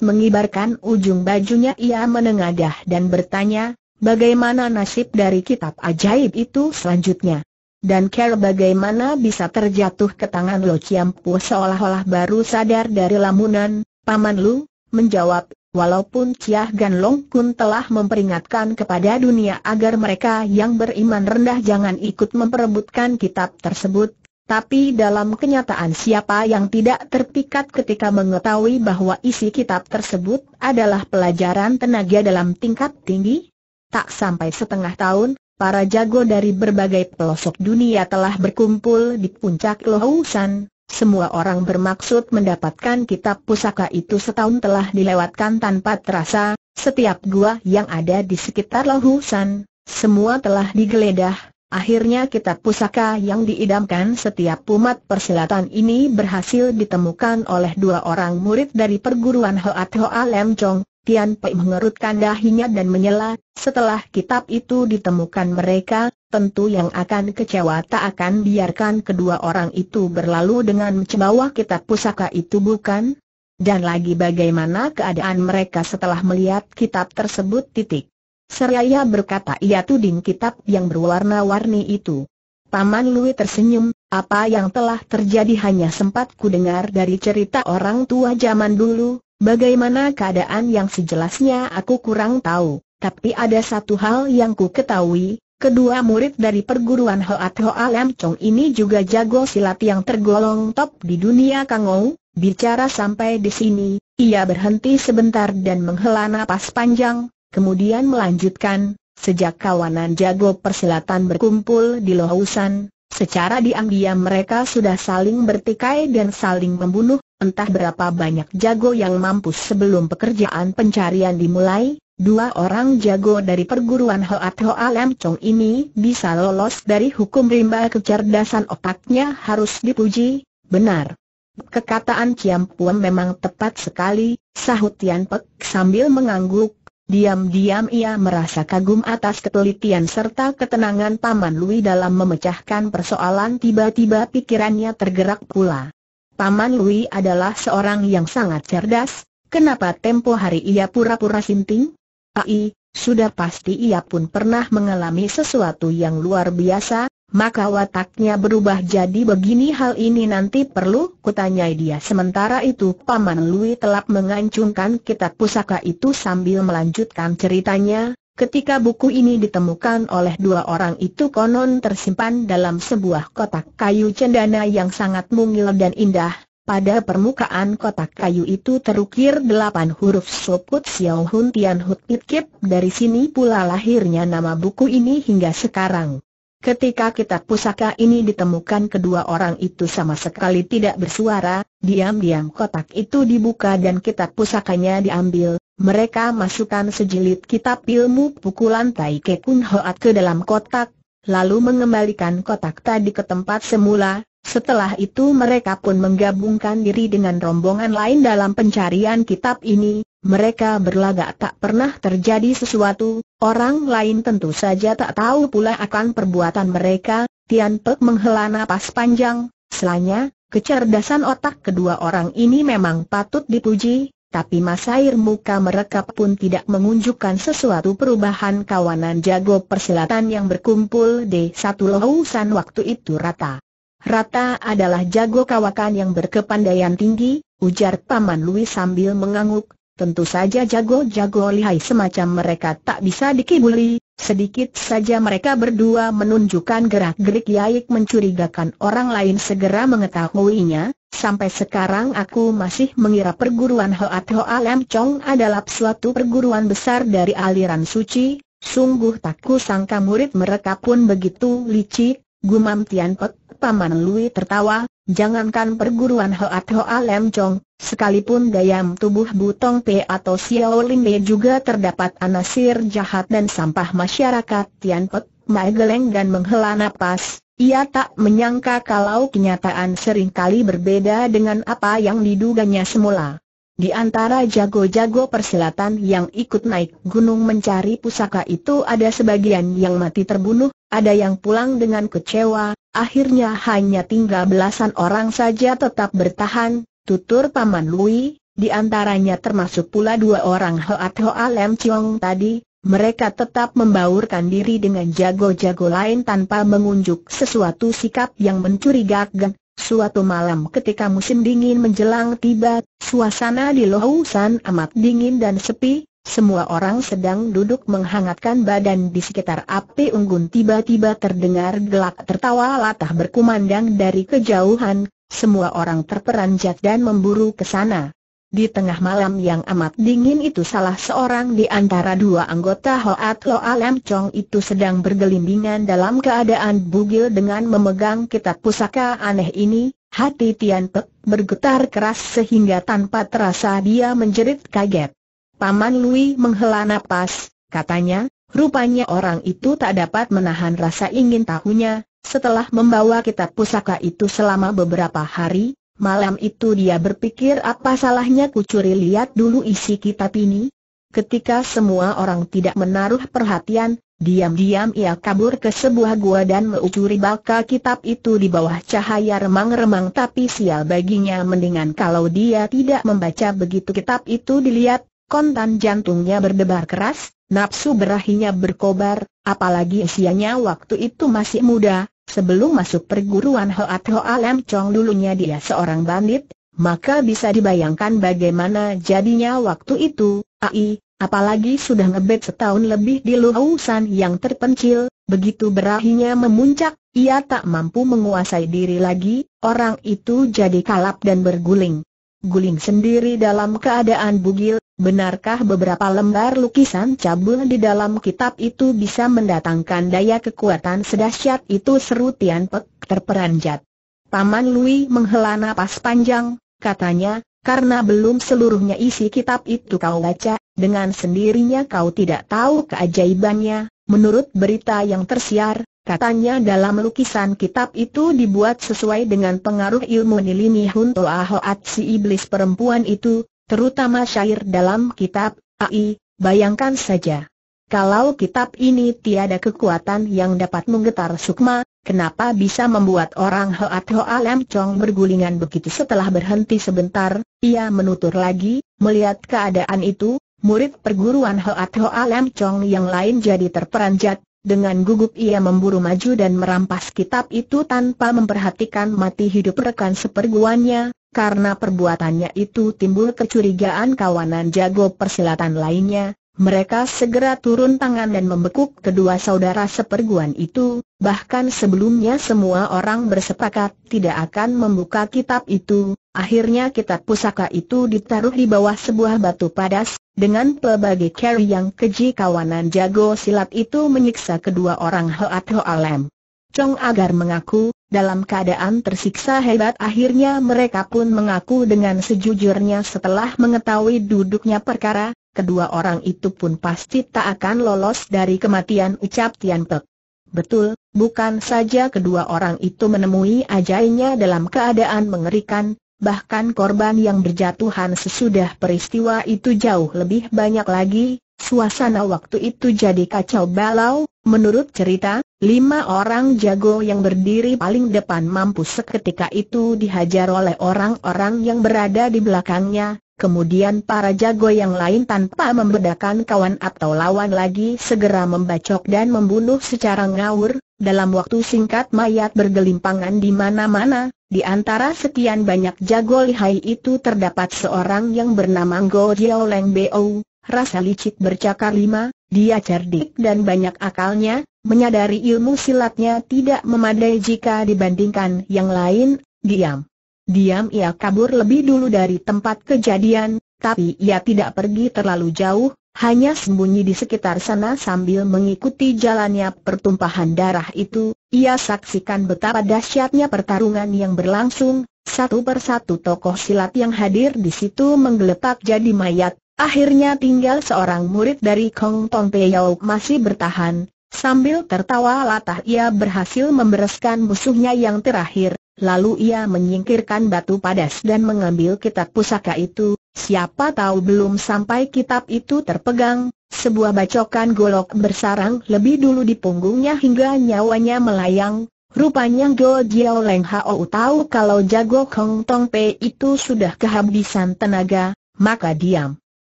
mengibarkan ujung bajunya ia menengadah dan bertanya, bagaimana nasib dari kitab ajaib itu selanjutnya? Dan care bagaimana bisa terjatuh ke tangan Lo Chiampu seolah-olah baru sadar dari lamunan, Paman Lu, menjawab Walaupun Chiah Gan Long Kun telah memperingatkan kepada dunia agar mereka yang beriman rendah jangan ikut memperebutkan kitab tersebut, tapi dalam kenyataan siapa yang tidak terpikat ketika mengetahui bahwa isi kitab tersebut adalah pelajaran tenaga dalam tingkat tinggi? Tak sampai setengah tahun, para jago dari berbagai pelosok dunia telah berkumpul di puncak Lohusan. Semua orang bermaksud mendapatkan kitab pusaka itu setahun telah dilewatkan tanpa terasa, setiap gua yang ada di sekitar Lohusan, semua telah digeledah, akhirnya kitab pusaka yang diidamkan setiap umat persilatan ini berhasil ditemukan oleh dua orang murid dari perguruan Hoat Hoa Lem Chong, Tian Pei mengerutkan dahinya dan menyela, setelah kitab itu ditemukan mereka, tentu yang akan kecewa tak akan biarkan kedua orang itu berlalu dengan membawa kitab pusaka itu bukan? Dan lagi bagaimana keadaan mereka setelah melihat kitab tersebut titik. Seraya berkata ia tuding kitab yang berwarna-warni itu. Paman Lui tersenyum, apa yang telah terjadi hanya sempat ku dengar dari cerita orang tua zaman dulu, bagaimana keadaan yang sejelasnya aku kurang tahu, tapi ada satu hal yang ku ketahui, Kedua murid dari perguruan Hoat Hoa Lam Chong ini juga jago silat yang tergolong top di dunia Kangou. Bicara sampai di sini, ia berhenti sebentar dan menghela napas panjang, kemudian melanjutkan, sejak kawanan jago persilatan berkumpul di Lohausan, secara diam-diam mereka sudah saling bertikai dan saling membunuh, entah berapa banyak jago yang mampus sebelum pekerjaan pencarian dimulai, Dua orang jago dari perguruan Hoat Hoa Lam Chong ini bisa lolos dari hukum rimba kecerdasan otaknya harus dipuji, benar. Kekataan Ciam Puan memang tepat sekali, sahut Tian Pek sambil mengangguk. Diam-diam ia merasa kagum atas ketelitian serta ketenangan Paman Lui dalam memecahkan persoalan tiba-tiba pikirannya tergerak pula. Paman Lui adalah seorang yang sangat cerdas, kenapa tempo hari ia pura-pura sinting? AI, sudah pasti ia pun pernah mengalami sesuatu yang luar biasa, maka wataknya berubah jadi begini hal ini nanti perlu kutanyai dia sementara itu Paman Lui telah mengancungkan kitab pusaka itu sambil melanjutkan ceritanya, ketika buku ini ditemukan oleh dua orang itu konon tersimpan dalam sebuah kotak kayu cendana yang sangat mungil dan indah, pada permukaan kotak kayu itu terukir delapan huruf Soput Xiao Hun Tian Hut Pit Kip dari sini pula lahirnya nama buku ini hingga sekarang. Ketika kitab pusaka ini ditemukan kedua orang itu sama sekali tidak bersuara, diam-diam kotak itu dibuka dan kitab pusakanya diambil, mereka masukkan sejilid kitab ilmu pukulan Tai Kekun Hoat ke dalam kotak, lalu mengembalikan kotak tadi ke tempat semula, setelah itu mereka pun menggabungkan diri dengan rombongan lain dalam pencarian kitab ini, mereka berlagak tak pernah terjadi sesuatu, orang lain tentu saja tak tahu pula akan perbuatan mereka, Tian Pek menghela nafas panjang, selanya, kecerdasan otak kedua orang ini memang patut dipuji, tapi air muka mereka pun tidak mengunjukkan sesuatu perubahan kawanan jago persilatan yang berkumpul di satu lohusan waktu itu rata. Rata adalah jago kawakan yang berkepandaian tinggi, ujar Paman Louis sambil mengangguk, tentu saja jago-jago lihai semacam mereka tak bisa dikibuli, sedikit saja mereka berdua menunjukkan gerak-gerik yaik mencurigakan orang lain segera mengetahuinya, Sampai sekarang aku masih mengira perguruan Hoat Ho Lam Chong adalah suatu perguruan besar dari aliran suci, sungguh tak kusangka murid mereka pun begitu licik, Gumam Tian Pek, Paman Lui tertawa, jangankan perguruan Hoat Hoa Lem Chong, sekalipun dayam tubuh Butong Pe atau Xiao Ling Be juga terdapat anasir jahat dan sampah masyarakat Tian Pek, Maegeleng dan menghela napas, ia tak menyangka kalau kenyataan seringkali berbeda dengan apa yang diduganya semula. Di antara jago-jago persilatan yang ikut naik gunung mencari pusaka itu ada sebagian yang mati terbunuh, ada yang pulang dengan kecewa, akhirnya hanya tinggal belasan orang saja tetap bertahan, tutur Paman Lui, di antaranya termasuk pula dua orang Hoat Hoa Lem Chiong tadi, mereka tetap membaurkan diri dengan jago-jago lain tanpa mengunjuk sesuatu sikap yang mencurigakan. Suatu malam ketika musim dingin menjelang tiba, suasana di Lohusan amat dingin dan sepi, semua orang sedang duduk menghangatkan badan di sekitar api unggun tiba-tiba terdengar gelak tertawa latah berkumandang dari kejauhan, semua orang terperanjat dan memburu ke sana. Di tengah malam yang amat dingin itu salah seorang di antara dua anggota Hoat Lo Lam Chong itu sedang bergelimbingan dalam keadaan bugil dengan memegang kitab pusaka aneh ini, hati Tian Pek bergetar keras sehingga tanpa terasa dia menjerit kaget. Paman Lui menghela napas, katanya, rupanya orang itu tak dapat menahan rasa ingin tahunya, setelah membawa kitab pusaka itu selama beberapa hari, Malam itu dia berpikir apa salahnya kucuri lihat dulu isi kitab ini? Ketika semua orang tidak menaruh perhatian, diam-diam ia kabur ke sebuah gua dan mengucuri baka kitab itu di bawah cahaya remang-remang tapi sial baginya mendingan kalau dia tidak membaca begitu kitab itu dilihat, kontan jantungnya berdebar keras, nafsu berahinya berkobar, apalagi usianya waktu itu masih muda, Sebelum masuk perguruan Hoat Hoa Lam Chong dulunya dia seorang bandit, maka bisa dibayangkan bagaimana jadinya waktu itu, AI, apalagi sudah ngebet setahun lebih di Luhusan yang terpencil, begitu berahinya memuncak, ia tak mampu menguasai diri lagi, orang itu jadi kalap dan berguling guling sendiri dalam keadaan bugil, benarkah beberapa lembar lukisan cabul di dalam kitab itu bisa mendatangkan daya kekuatan sedahsyat itu seru Tian Pek terperanjat. Paman Lui menghela napas panjang, katanya, karena belum seluruhnya isi kitab itu kau baca, dengan sendirinya kau tidak tahu keajaibannya, menurut berita yang tersiar, Katanya dalam lukisan kitab itu dibuat sesuai dengan pengaruh ilmu Nilimi Hun Toa Hoat si iblis perempuan itu, terutama syair dalam kitab, AI, bayangkan saja. Kalau kitab ini tiada kekuatan yang dapat menggetar sukma, kenapa bisa membuat orang Hoat Hoa Chong bergulingan begitu setelah berhenti sebentar, ia menutur lagi, melihat keadaan itu, murid perguruan Hoat Hoa Chong yang lain jadi terperanjat, dengan gugup ia memburu maju dan merampas kitab itu tanpa memperhatikan mati hidup rekan seperguannya, karena perbuatannya itu timbul kecurigaan kawanan jago persilatan lainnya, mereka segera turun tangan dan membekuk kedua saudara seperguan itu, bahkan sebelumnya semua orang bersepakat tidak akan membuka kitab itu, akhirnya kitab pusaka itu ditaruh di bawah sebuah batu padas, dengan pelbagai carry yang keji kawanan jago silat itu menyiksa kedua orang Hoat Hoalem. Chong Agar mengaku, dalam keadaan tersiksa hebat akhirnya mereka pun mengaku dengan sejujurnya setelah mengetahui duduknya perkara, kedua orang itu pun pasti tak akan lolos dari kematian ucap Tian Pek. Betul, bukan saja kedua orang itu menemui ajainya dalam keadaan mengerikan, bahkan korban yang berjatuhan sesudah peristiwa itu jauh lebih banyak lagi, suasana waktu itu jadi kacau balau, menurut cerita, lima orang jago yang berdiri paling depan mampu seketika itu dihajar oleh orang-orang yang berada di belakangnya, Kemudian para jago yang lain tanpa membedakan kawan atau lawan lagi segera membacok dan membunuh secara ngawur, dalam waktu singkat mayat bergelimpangan di mana-mana, di antara sekian banyak jago lihai itu terdapat seorang yang bernama Go Jiao Leng Bo, rasa licik bercakar lima, dia cerdik dan banyak akalnya, menyadari ilmu silatnya tidak memadai jika dibandingkan yang lain, diam. Diam ia kabur lebih dulu dari tempat kejadian, tapi ia tidak pergi terlalu jauh, hanya sembunyi di sekitar sana sambil mengikuti jalannya pertumpahan darah itu, ia saksikan betapa dahsyatnya pertarungan yang berlangsung, satu persatu tokoh silat yang hadir di situ menggeletak jadi mayat, akhirnya tinggal seorang murid dari Kong Tong Peyau masih bertahan, sambil tertawa latah ia berhasil membereskan musuhnya yang terakhir, Lalu ia menyingkirkan batu padas dan mengambil kitab pusaka itu, siapa tahu belum sampai kitab itu terpegang, sebuah bacokan golok bersarang lebih dulu di punggungnya hingga nyawanya melayang, rupanya Go Jiao Leng Hao tahu kalau jago Kong Tong Pei itu sudah kehabisan tenaga, maka diam.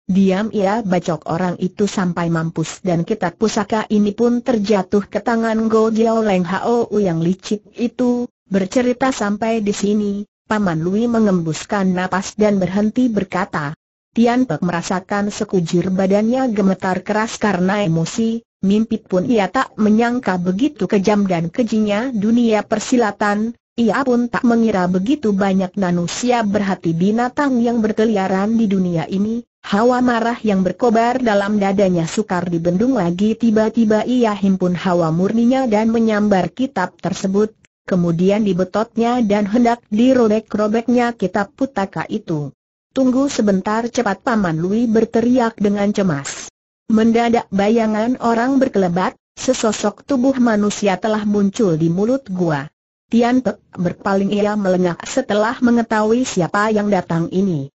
Diam ia bacok orang itu sampai mampus dan kitab pusaka ini pun terjatuh ke tangan Go Jiao Leng Hao yang licik itu, Bercerita sampai di sini, Paman Lui mengembuskan napas dan berhenti berkata. Tian Pek merasakan sekujur badannya gemetar keras karena emosi, mimpi pun ia tak menyangka begitu kejam dan kejinya dunia persilatan, ia pun tak mengira begitu banyak manusia berhati binatang yang berkeliaran di dunia ini, hawa marah yang berkobar dalam dadanya sukar dibendung lagi tiba-tiba ia himpun hawa murninya dan menyambar kitab tersebut, kemudian dibetotnya dan hendak dirobek-robeknya kitab putaka itu. Tunggu sebentar cepat Paman Lui berteriak dengan cemas. Mendadak bayangan orang berkelebat, sesosok tubuh manusia telah muncul di mulut gua. Tian Pek berpaling ia melengak setelah mengetahui siapa yang datang ini.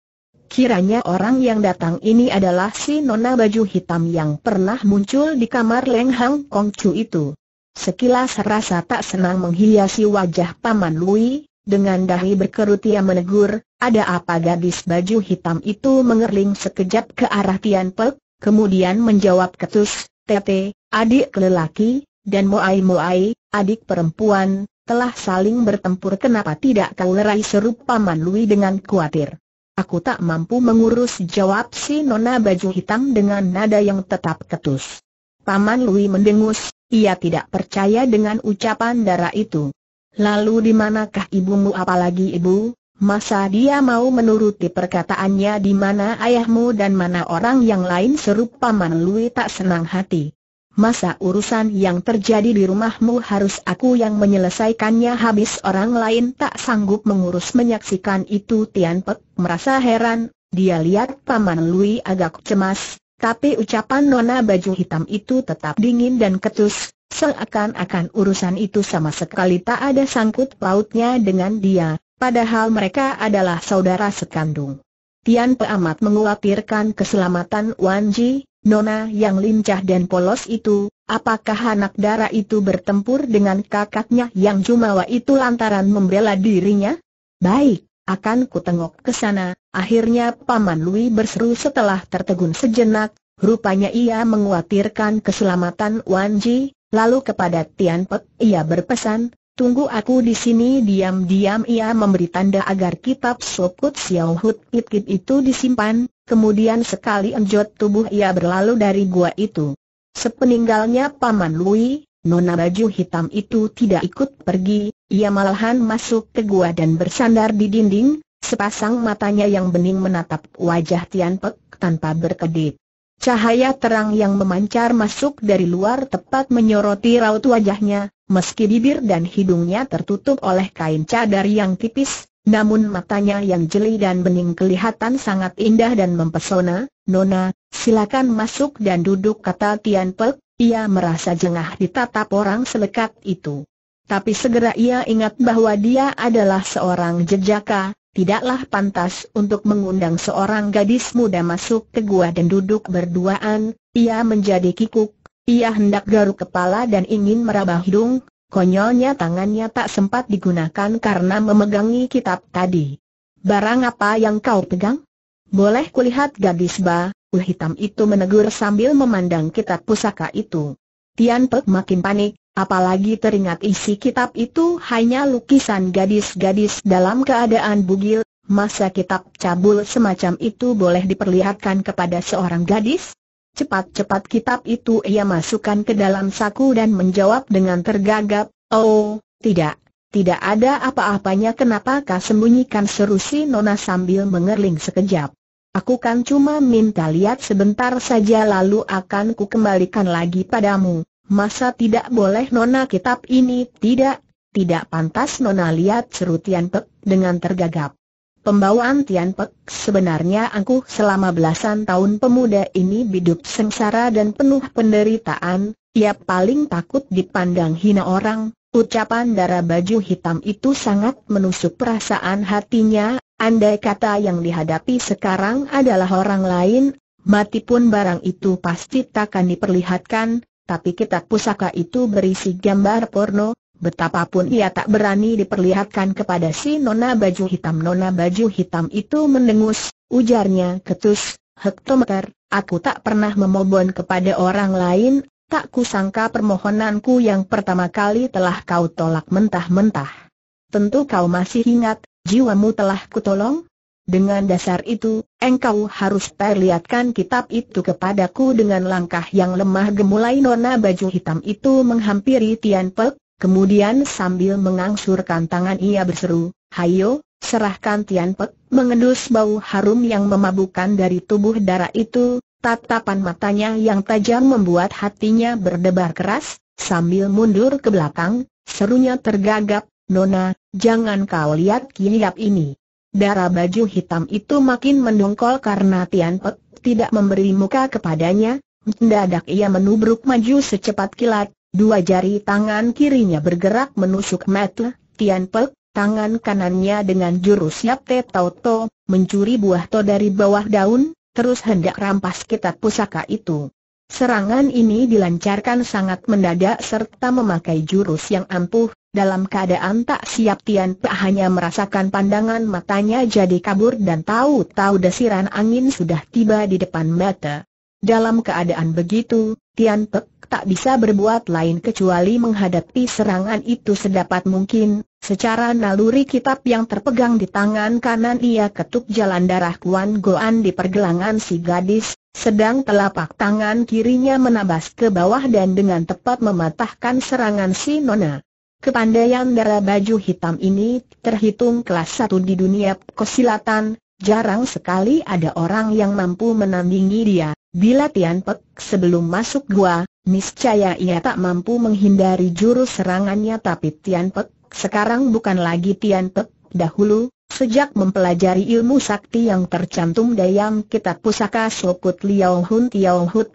Kiranya orang yang datang ini adalah si nona baju hitam yang pernah muncul di kamar Leng Hang Kong Chu itu. Sekilas rasa tak senang menghiasi wajah Paman Lui, dengan dahi berkerut ia menegur, ada apa gadis baju hitam itu mengerling sekejap ke arah Tian Pek, kemudian menjawab ketus, Tete, adik lelaki, dan Moai Moai, adik perempuan, telah saling bertempur kenapa tidak kau lerai seru Paman Lui dengan khawatir. Aku tak mampu mengurus jawab si nona baju hitam dengan nada yang tetap ketus. Paman Lui mendengus, ia tidak percaya dengan ucapan darah itu. Lalu di manakah ibumu apalagi ibu? Masa dia mau menuruti perkataannya di mana ayahmu dan mana orang yang lain seru Paman Lui tak senang hati. Masa urusan yang terjadi di rumahmu harus aku yang menyelesaikannya habis orang lain tak sanggup mengurus menyaksikan itu Tian Pek merasa heran, dia lihat Paman Lui agak cemas, tapi ucapan Nona Baju Hitam itu tetap dingin dan ketus, seakan-akan urusan itu sama sekali tak ada sangkut pautnya dengan dia, padahal mereka adalah saudara sekandung. Tian Pe amat menguatirkan keselamatan Wan Ji, Nona yang lincah dan polos itu, apakah anak darah itu bertempur dengan kakaknya yang jumawa itu lantaran membela dirinya? Baik, akan ku tengok ke sana, akhirnya Paman Lui berseru setelah tertegun sejenak, rupanya ia menguatirkan keselamatan Wan Ji, lalu kepada Tian Pek ia berpesan, Tunggu aku di sini diam-diam ia memberi tanda agar kitab Sokut Xiao Hut Kit Kit itu disimpan, kemudian sekali enjot tubuh ia berlalu dari gua itu. Sepeninggalnya Paman Lui, nona baju hitam itu tidak ikut pergi, ia malahan masuk ke gua dan bersandar di dinding, sepasang matanya yang bening menatap wajah Tian Pek tanpa berkedip. Cahaya terang yang memancar masuk dari luar tepat menyoroti raut wajahnya, meski bibir dan hidungnya tertutup oleh kain cadar yang tipis, namun matanya yang jeli dan bening kelihatan sangat indah dan mempesona. Nona, silakan masuk dan duduk kata Tian Pek, ia merasa jengah ditatap orang selekat itu. Tapi segera ia ingat bahwa dia adalah seorang jejaka, tidaklah pantas untuk mengundang seorang gadis muda masuk ke gua dan duduk berduaan, ia menjadi kikuk, ia hendak garuk kepala dan ingin meraba hidung, konyolnya tangannya tak sempat digunakan karena memegangi kitab tadi. Barang apa yang kau pegang? Boleh kulihat gadis ba, uh hitam itu menegur sambil memandang kitab pusaka itu. Tian Pek makin panik, apalagi teringat isi kitab itu hanya lukisan gadis-gadis dalam keadaan bugil, masa kitab cabul semacam itu boleh diperlihatkan kepada seorang gadis? Cepat-cepat kitab itu ia masukkan ke dalam saku dan menjawab dengan tergagap, Oh, tidak, tidak ada apa-apanya kenapakah sembunyikan seru si Nona sambil mengerling sekejap. Aku kan cuma minta lihat sebentar saja lalu akan ku kembalikan lagi padamu. Masa tidak boleh nona kitab ini tidak, tidak pantas nona lihat seru Tian Pek dengan tergagap. Pembawaan Tian Pek sebenarnya angkuh selama belasan tahun pemuda ini hidup sengsara dan penuh penderitaan, ia paling takut dipandang hina orang, Ucapan darah baju hitam itu sangat menusuk perasaan hatinya, Andai kata yang dihadapi sekarang adalah orang lain, mati pun barang itu pasti takkan diperlihatkan, tapi kitab pusaka itu berisi gambar porno, betapapun ia tak berani diperlihatkan kepada si nona baju hitam. Nona baju hitam itu mendengus, ujarnya ketus, hektometer, aku tak pernah memohon kepada orang lain, tak kusangka permohonanku yang pertama kali telah kau tolak mentah-mentah. Tentu kau masih ingat, jiwamu telah kutolong? Dengan dasar itu, engkau harus perlihatkan kitab itu kepadaku dengan langkah yang lemah gemulai nona baju hitam itu menghampiri Tian Pek, kemudian sambil mengangsurkan tangan ia berseru, Hayo, serahkan Tian Pek, mengendus bau harum yang memabukkan dari tubuh darah itu, tatapan matanya yang tajam membuat hatinya berdebar keras, sambil mundur ke belakang, serunya tergagap, Nona, jangan kau lihat kiniap ini. Darah baju hitam itu makin mendongkol karena Tian Pek tidak memberi muka kepadanya. Mendadak ia menubruk maju secepat kilat, dua jari tangan kirinya bergerak menusuk mata Tian Pek, tangan kanannya dengan jurus Yap Te Tau mencuri buah to dari bawah daun, terus hendak rampas kitab pusaka itu. Serangan ini dilancarkan sangat mendadak serta memakai jurus yang ampuh, dalam keadaan tak siap Tian Pe hanya merasakan pandangan matanya jadi kabur dan tahu-tahu desiran angin sudah tiba di depan mata. Dalam keadaan begitu, Tian Pe tak bisa berbuat lain kecuali menghadapi serangan itu sedapat mungkin, secara naluri kitab yang terpegang di tangan kanan ia ketuk jalan darah Kuan Goan di pergelangan si gadis, sedang telapak tangan kirinya menabas ke bawah dan dengan tepat mematahkan serangan si Nona. Kepandaian darah baju hitam ini terhitung kelas satu di dunia kesilatan, jarang sekali ada orang yang mampu menandingi dia. Bila Tian Pek sebelum masuk gua, niscaya ia tak mampu menghindari jurus serangannya tapi Tian Pek sekarang bukan lagi Tian Pek dahulu, Sejak mempelajari ilmu sakti yang tercantum dalam kitab pusaka Sokut Liao Hun Tiao Hut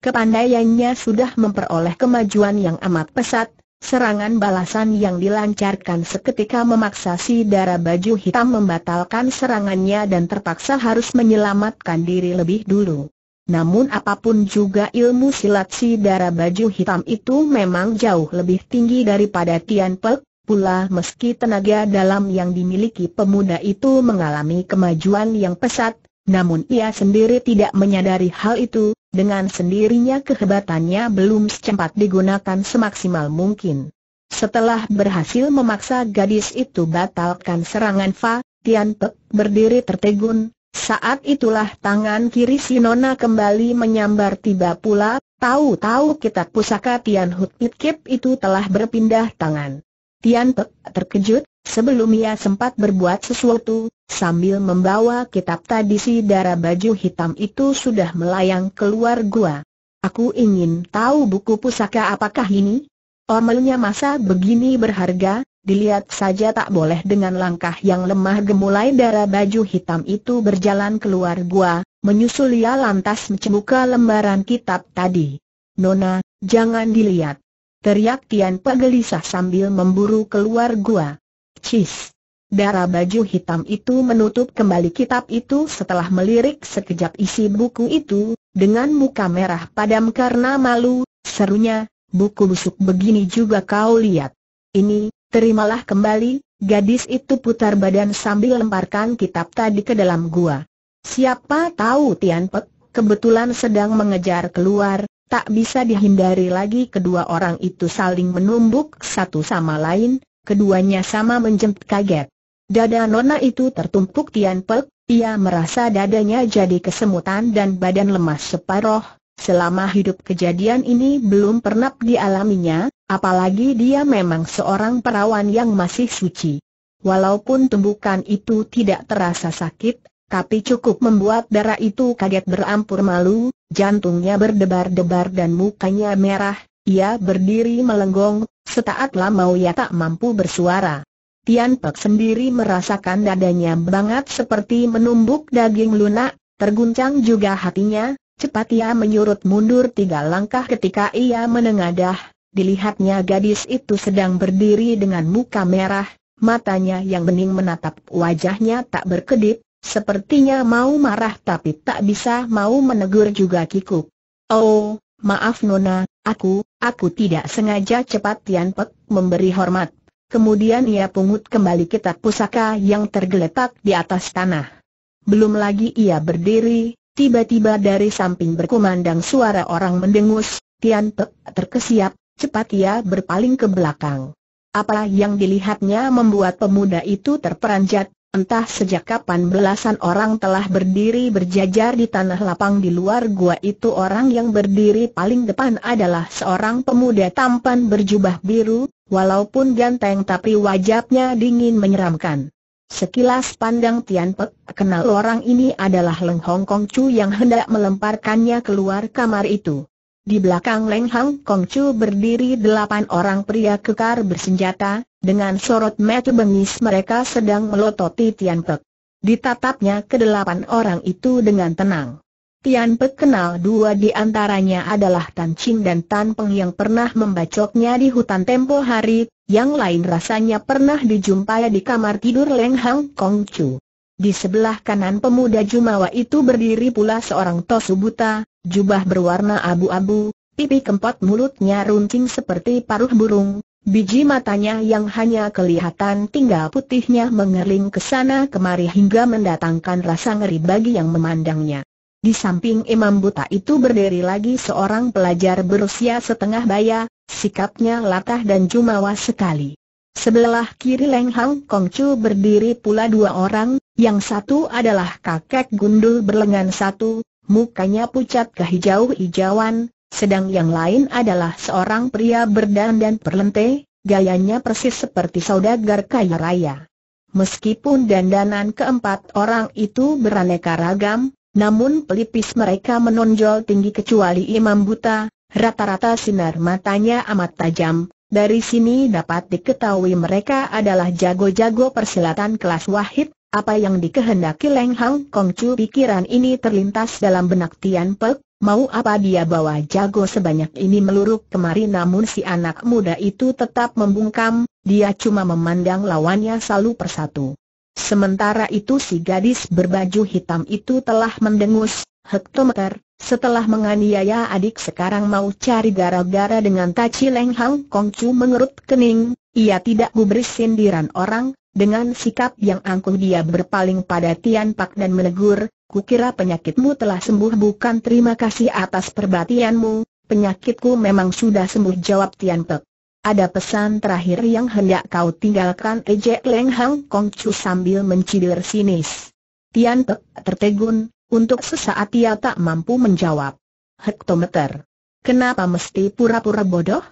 kepandaiannya sudah memperoleh kemajuan yang amat pesat, serangan balasan yang dilancarkan seketika memaksa si darah baju hitam membatalkan serangannya dan terpaksa harus menyelamatkan diri lebih dulu. Namun apapun juga ilmu silat si darah baju hitam itu memang jauh lebih tinggi daripada Tian Pek, pula meski tenaga dalam yang dimiliki pemuda itu mengalami kemajuan yang pesat, namun ia sendiri tidak menyadari hal itu, dengan sendirinya kehebatannya belum secepat digunakan semaksimal mungkin. Setelah berhasil memaksa gadis itu batalkan serangan Fa, Tian Pek berdiri tertegun, saat itulah tangan kiri Sinona kembali menyambar tiba pula, tahu-tahu kitab pusaka Tian Hut Pit Kip itu telah berpindah tangan. Tian Pek terkejut, sebelum ia sempat berbuat sesuatu, sambil membawa kitab tadi si darah baju hitam itu sudah melayang keluar gua. Aku ingin tahu buku pusaka apakah ini? Omelnya masa begini berharga, dilihat saja tak boleh dengan langkah yang lemah gemulai darah baju hitam itu berjalan keluar gua, menyusul ia lantas mencemuka lembaran kitab tadi. Nona, jangan dilihat. Teriak Tian Pegelisah sambil memburu keluar gua. Cis! Darah baju hitam itu menutup kembali kitab itu setelah melirik sekejap isi buku itu, dengan muka merah padam karena malu, serunya, buku busuk begini juga kau lihat. Ini, terimalah kembali, gadis itu putar badan sambil lemparkan kitab tadi ke dalam gua. Siapa tahu Tian Pek, kebetulan sedang mengejar keluar, Tak bisa dihindari lagi kedua orang itu saling menumbuk satu sama lain, keduanya sama menjemput kaget. Dada Nona itu tertumpuk Tian Pek, ia merasa dadanya jadi kesemutan dan badan lemas separoh, selama hidup kejadian ini belum pernah dialaminya, apalagi dia memang seorang perawan yang masih suci. Walaupun tumbukan itu tidak terasa sakit, tapi cukup membuat darah itu kaget berampur malu, jantungnya berdebar-debar dan mukanya merah, ia berdiri melenggong, setaat lama ia tak mampu bersuara. Tian Pek sendiri merasakan dadanya banget seperti menumbuk daging lunak, terguncang juga hatinya, cepat ia menyurut mundur tiga langkah ketika ia menengadah, dilihatnya gadis itu sedang berdiri dengan muka merah, matanya yang bening menatap wajahnya tak berkedip, Sepertinya mau marah tapi tak bisa mau menegur juga Kikuk. Oh, maaf Nona, aku, aku tidak sengaja cepat Tian Pek memberi hormat. Kemudian ia pungut kembali kitab pusaka yang tergeletak di atas tanah. Belum lagi ia berdiri, tiba-tiba dari samping berkumandang suara orang mendengus, Tian Pek terkesiap, cepat ia berpaling ke belakang. Apa yang dilihatnya membuat pemuda itu terperanjat, Entah sejak kapan belasan orang telah berdiri berjajar di tanah lapang di luar gua itu orang yang berdiri paling depan adalah seorang pemuda tampan berjubah biru, walaupun ganteng tapi wajahnya dingin menyeramkan. Sekilas pandang Tian Pek, kenal orang ini adalah Leng Hong Kong Chu yang hendak melemparkannya keluar kamar itu. Di belakang Leng Hang Kong Chu berdiri delapan orang pria kekar bersenjata, dengan sorot mata bengis mereka sedang melototi Tian Pek. Ditatapnya kedelapan orang itu dengan tenang. Tian Pek kenal dua di antaranya adalah Tan Ching dan Tan Peng yang pernah membacoknya di hutan tempo hari, yang lain rasanya pernah dijumpai di kamar tidur Leng Hang Kong Chu. Di sebelah kanan pemuda Jumawa itu berdiri pula seorang tosu buta, Jubah berwarna abu-abu, pipi kempot mulutnya runcing seperti paruh burung, biji matanya yang hanya kelihatan tinggal putihnya mengering ke sana kemari hingga mendatangkan rasa ngeri bagi yang memandangnya. Di samping Imam Buta itu berdiri lagi seorang pelajar berusia setengah baya, sikapnya latah dan jumawa sekali. Sebelah kiri Leng Hang Kong Chu berdiri pula dua orang, yang satu adalah kakek gundul berlengan satu, mukanya pucat kehijau-hijauan, sedang yang lain adalah seorang pria berdandan perlente, gayanya persis seperti saudagar kaya raya. Meskipun dandanan keempat orang itu beraneka ragam, namun pelipis mereka menonjol tinggi kecuali Imam Buta, rata-rata sinar matanya amat tajam, dari sini dapat diketahui mereka adalah jago-jago persilatan kelas wahid, apa yang dikehendaki Leng Hang Kong Chu pikiran ini terlintas dalam benak Tian Pek, mau apa dia bawa jago sebanyak ini meluruk kemari namun si anak muda itu tetap membungkam, dia cuma memandang lawannya selalu persatu. Sementara itu si gadis berbaju hitam itu telah mendengus, hektometer, setelah menganiaya adik sekarang mau cari gara-gara dengan Taci Leng Hang Kong Chu mengerut kening, ia tidak gubris sindiran orang, dengan sikap yang angkuh dia berpaling pada Tian Pak dan menegur, kukira penyakitmu telah sembuh bukan terima kasih atas perbatianmu, penyakitku memang sudah sembuh jawab Tian Pak. Ada pesan terakhir yang hendak kau tinggalkan ejek Leng Hang Kong Chu sambil mencibir sinis. Tian Pak tertegun, untuk sesaat ia tak mampu menjawab. Hektometer. Kenapa mesti pura-pura bodoh?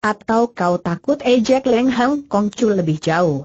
Atau kau takut ejek Leng Hang Kong Chu lebih jauh?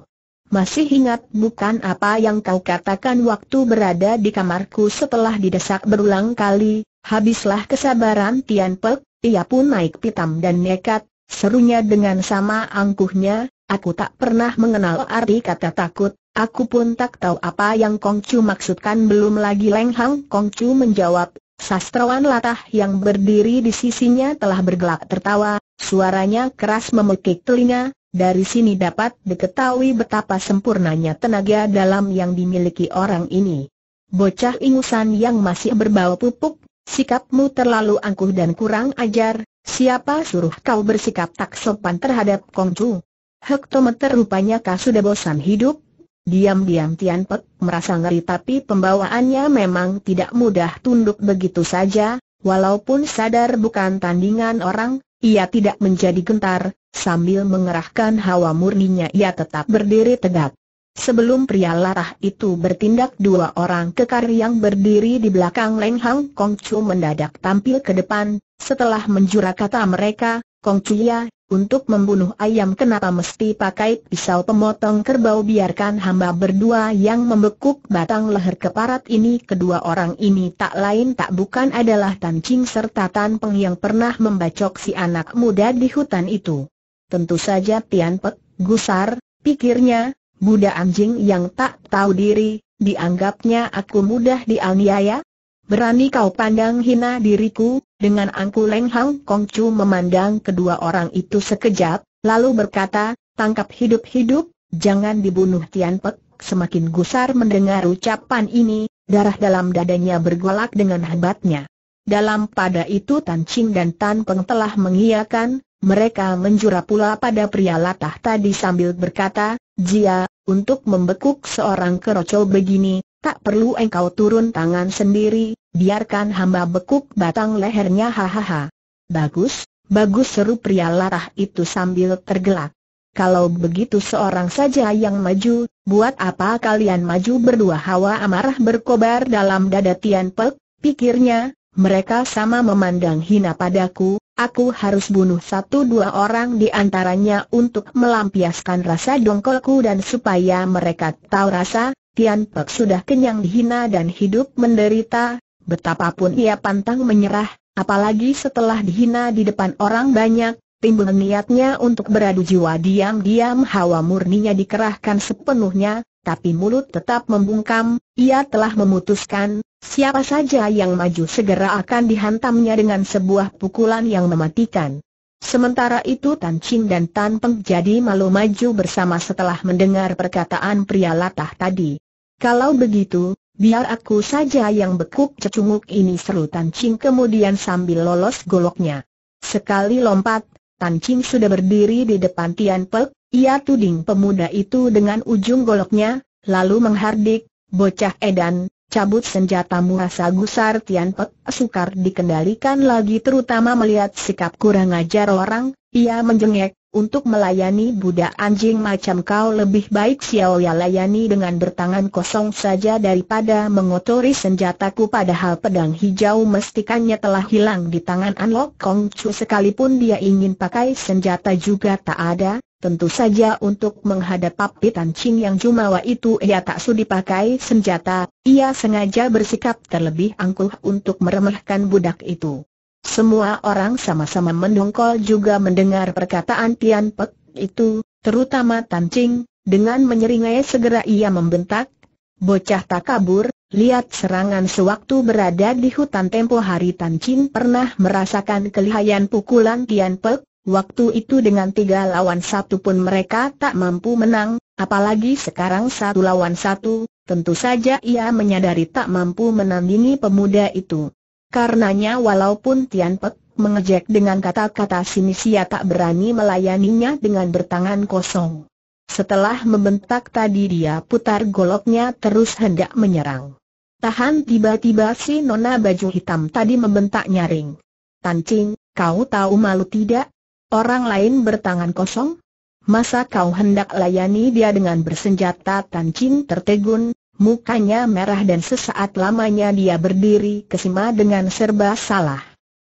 Masih ingat bukan apa yang kau katakan waktu berada di kamarku setelah didesak berulang kali, habislah kesabaran Tian Pek, ia pun naik pitam dan nekat, serunya dengan sama angkuhnya, aku tak pernah mengenal arti kata takut, aku pun tak tahu apa yang Kong Chu maksudkan belum lagi Leng Hang Chu menjawab, sastrawan latah yang berdiri di sisinya telah bergelak tertawa, suaranya keras memekik telinga, dari sini dapat diketahui betapa sempurnanya tenaga dalam yang dimiliki orang ini. Bocah ingusan yang masih berbau pupuk, sikapmu terlalu angkuh dan kurang ajar, siapa suruh kau bersikap tak sopan terhadap Kongju? Hektometer rupanya kau sudah bosan hidup, Diam-diam Tian Pek merasa ngeri tapi pembawaannya memang tidak mudah tunduk begitu saja, walaupun sadar bukan tandingan orang, ia tidak menjadi gentar, sambil mengerahkan hawa murninya ia tetap berdiri tegak. Sebelum pria larah itu bertindak dua orang kekar yang berdiri di belakang Leng Hang Kong Chu mendadak tampil ke depan, setelah menjura kata mereka, Kong Chu ya, untuk membunuh ayam kenapa mesti pakai pisau pemotong kerbau biarkan hamba berdua yang membekuk batang leher keparat ini Kedua orang ini tak lain tak bukan adalah Tan Ching serta Tan Peng yang pernah membacok si anak muda di hutan itu Tentu saja Tian Pek, gusar, pikirnya, Buddha anjing yang tak tahu diri, dianggapnya aku mudah dianiaya Berani kau pandang hina diriku, dengan angku Leng Hang Kong Chu memandang kedua orang itu sekejap, lalu berkata, tangkap hidup-hidup, jangan dibunuh Tian Pek. Semakin gusar mendengar ucapan ini, darah dalam dadanya bergolak dengan hebatnya. Dalam pada itu Tan Ching dan Tan Peng telah mengiyakan, mereka menjura pula pada pria latah tadi sambil berkata, Jia, untuk membekuk seorang kerocol begini, Tak perlu engkau turun tangan sendiri, biarkan hamba bekuk batang lehernya hahaha. Bagus, bagus seru pria larah itu sambil tergelak. Kalau begitu seorang saja yang maju, buat apa kalian maju berdua hawa amarah berkobar dalam dada Tian Pek, pikirnya, mereka sama memandang hina padaku, aku harus bunuh satu dua orang di antaranya untuk melampiaskan rasa dongkolku dan supaya mereka tahu rasa, Tian Pek sudah kenyang dihina dan hidup menderita, betapapun ia pantang menyerah, apalagi setelah dihina di depan orang banyak, timbul niatnya untuk beradu jiwa diam-diam hawa murninya dikerahkan sepenuhnya, tapi mulut tetap membungkam, ia telah memutuskan, siapa saja yang maju segera akan dihantamnya dengan sebuah pukulan yang mematikan. Sementara itu Tan Ching dan Tan Peng jadi malu maju bersama setelah mendengar perkataan pria latah tadi. Kalau begitu, biar aku saja yang bekuk cecunguk ini seru Tan Ching kemudian sambil lolos goloknya. Sekali lompat, Tan Ching sudah berdiri di depan Tian Pek, ia tuding pemuda itu dengan ujung goloknya, lalu menghardik, bocah edan, Cabut senjata muasa gusar Tian Pek, sukar dikendalikan lagi terutama melihat sikap kurang ajar orang, ia menjengek, untuk melayani budak anjing macam kau lebih baik Xiao ya layani dengan bertangan kosong saja daripada mengotori senjataku padahal pedang hijau mestikannya telah hilang di tangan An Lok Kong Chu sekalipun dia ingin pakai senjata juga tak ada, Tentu saja untuk menghadap Tan Ching yang jumawa itu ia tak sudi pakai senjata, ia sengaja bersikap terlebih angkuh untuk meremehkan budak itu. Semua orang sama-sama mendongkol juga mendengar perkataan Tian Pek itu, terutama Ching, dengan menyeringai segera ia membentak, Bocah tak kabur, lihat serangan sewaktu berada di hutan tempo hari Tan Ching pernah merasakan kelihayan pukulan Tian Pek, Waktu itu dengan tiga lawan satu pun mereka tak mampu menang, apalagi sekarang satu lawan satu, tentu saja ia menyadari tak mampu menandingi pemuda itu. Karenanya walaupun Tian Pek mengejek dengan kata-kata ia tak berani melayaninya dengan bertangan kosong. Setelah membentak tadi dia putar goloknya terus hendak menyerang. Tahan tiba-tiba si nona baju hitam tadi membentak nyaring. Tancing, kau tahu malu tidak? Orang lain bertangan kosong? Masa kau hendak layani dia dengan bersenjata tancing tertegun, mukanya merah dan sesaat lamanya dia berdiri kesima dengan serba salah.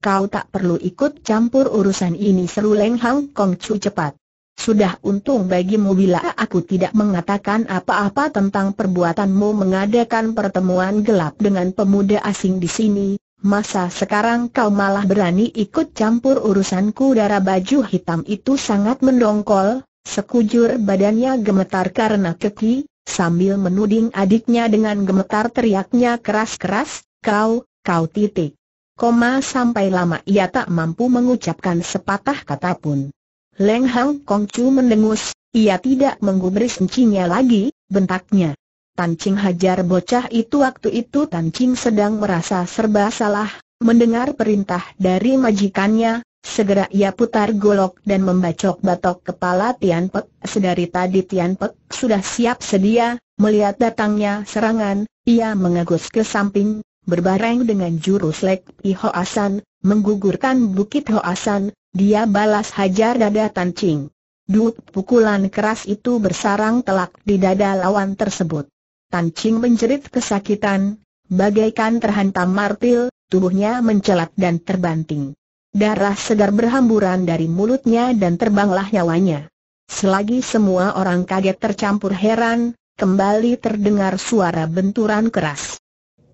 Kau tak perlu ikut campur urusan ini seru Leng Hang Kong Chu cepat. Sudah untung bagimu bila aku tidak mengatakan apa-apa tentang perbuatanmu mengadakan pertemuan gelap dengan pemuda asing di sini, Masa sekarang kau malah berani ikut campur urusanku darah baju hitam itu sangat mendongkol, sekujur badannya gemetar karena keki, sambil menuding adiknya dengan gemetar teriaknya keras-keras, kau, kau titik. Koma sampai lama ia tak mampu mengucapkan sepatah kata pun. Leng Hang Kongcu mendengus, ia tidak menggubris encinya lagi, bentaknya. Ching hajar bocah itu waktu itu Ching sedang merasa serba salah, mendengar perintah dari majikannya, segera ia putar golok dan membacok batok kepala Tian Pek. Sedari tadi Tian Pek sudah siap sedia, melihat datangnya serangan, ia mengagus ke samping, berbareng dengan jurus Lek Pi Hoasan, menggugurkan bukit Hoasan, dia balas hajar dada Ching. Duk pukulan keras itu bersarang telak di dada lawan tersebut. Tan Ching menjerit kesakitan, bagaikan terhantam martil, tubuhnya mencelat dan terbanting. Darah segar berhamburan dari mulutnya dan terbanglah nyawanya. Selagi semua orang kaget tercampur heran, kembali terdengar suara benturan keras.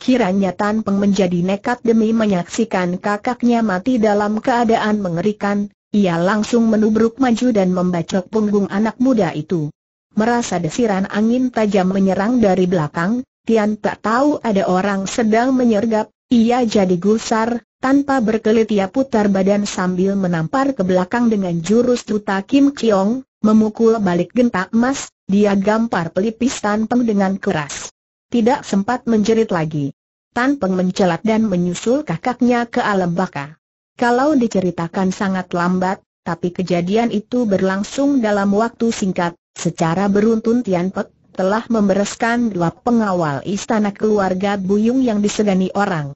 Kiranya Tan Peng menjadi nekat demi menyaksikan kakaknya mati dalam keadaan mengerikan, ia langsung menubruk maju dan membacok punggung anak muda itu merasa desiran angin tajam menyerang dari belakang, Tian tak tahu ada orang sedang menyergap, ia jadi gusar, tanpa berkelit ia putar badan sambil menampar ke belakang dengan jurus Duta Kim Kiong, memukul balik gentak emas, dia gampar pelipis Tan Peng dengan keras. Tidak sempat menjerit lagi. Tan Peng mencelat dan menyusul kakaknya ke alam baka. Kalau diceritakan sangat lambat, tapi kejadian itu berlangsung dalam waktu singkat, Secara beruntun Tian Pek telah membereskan dua pengawal istana keluarga Buyung yang disegani orang.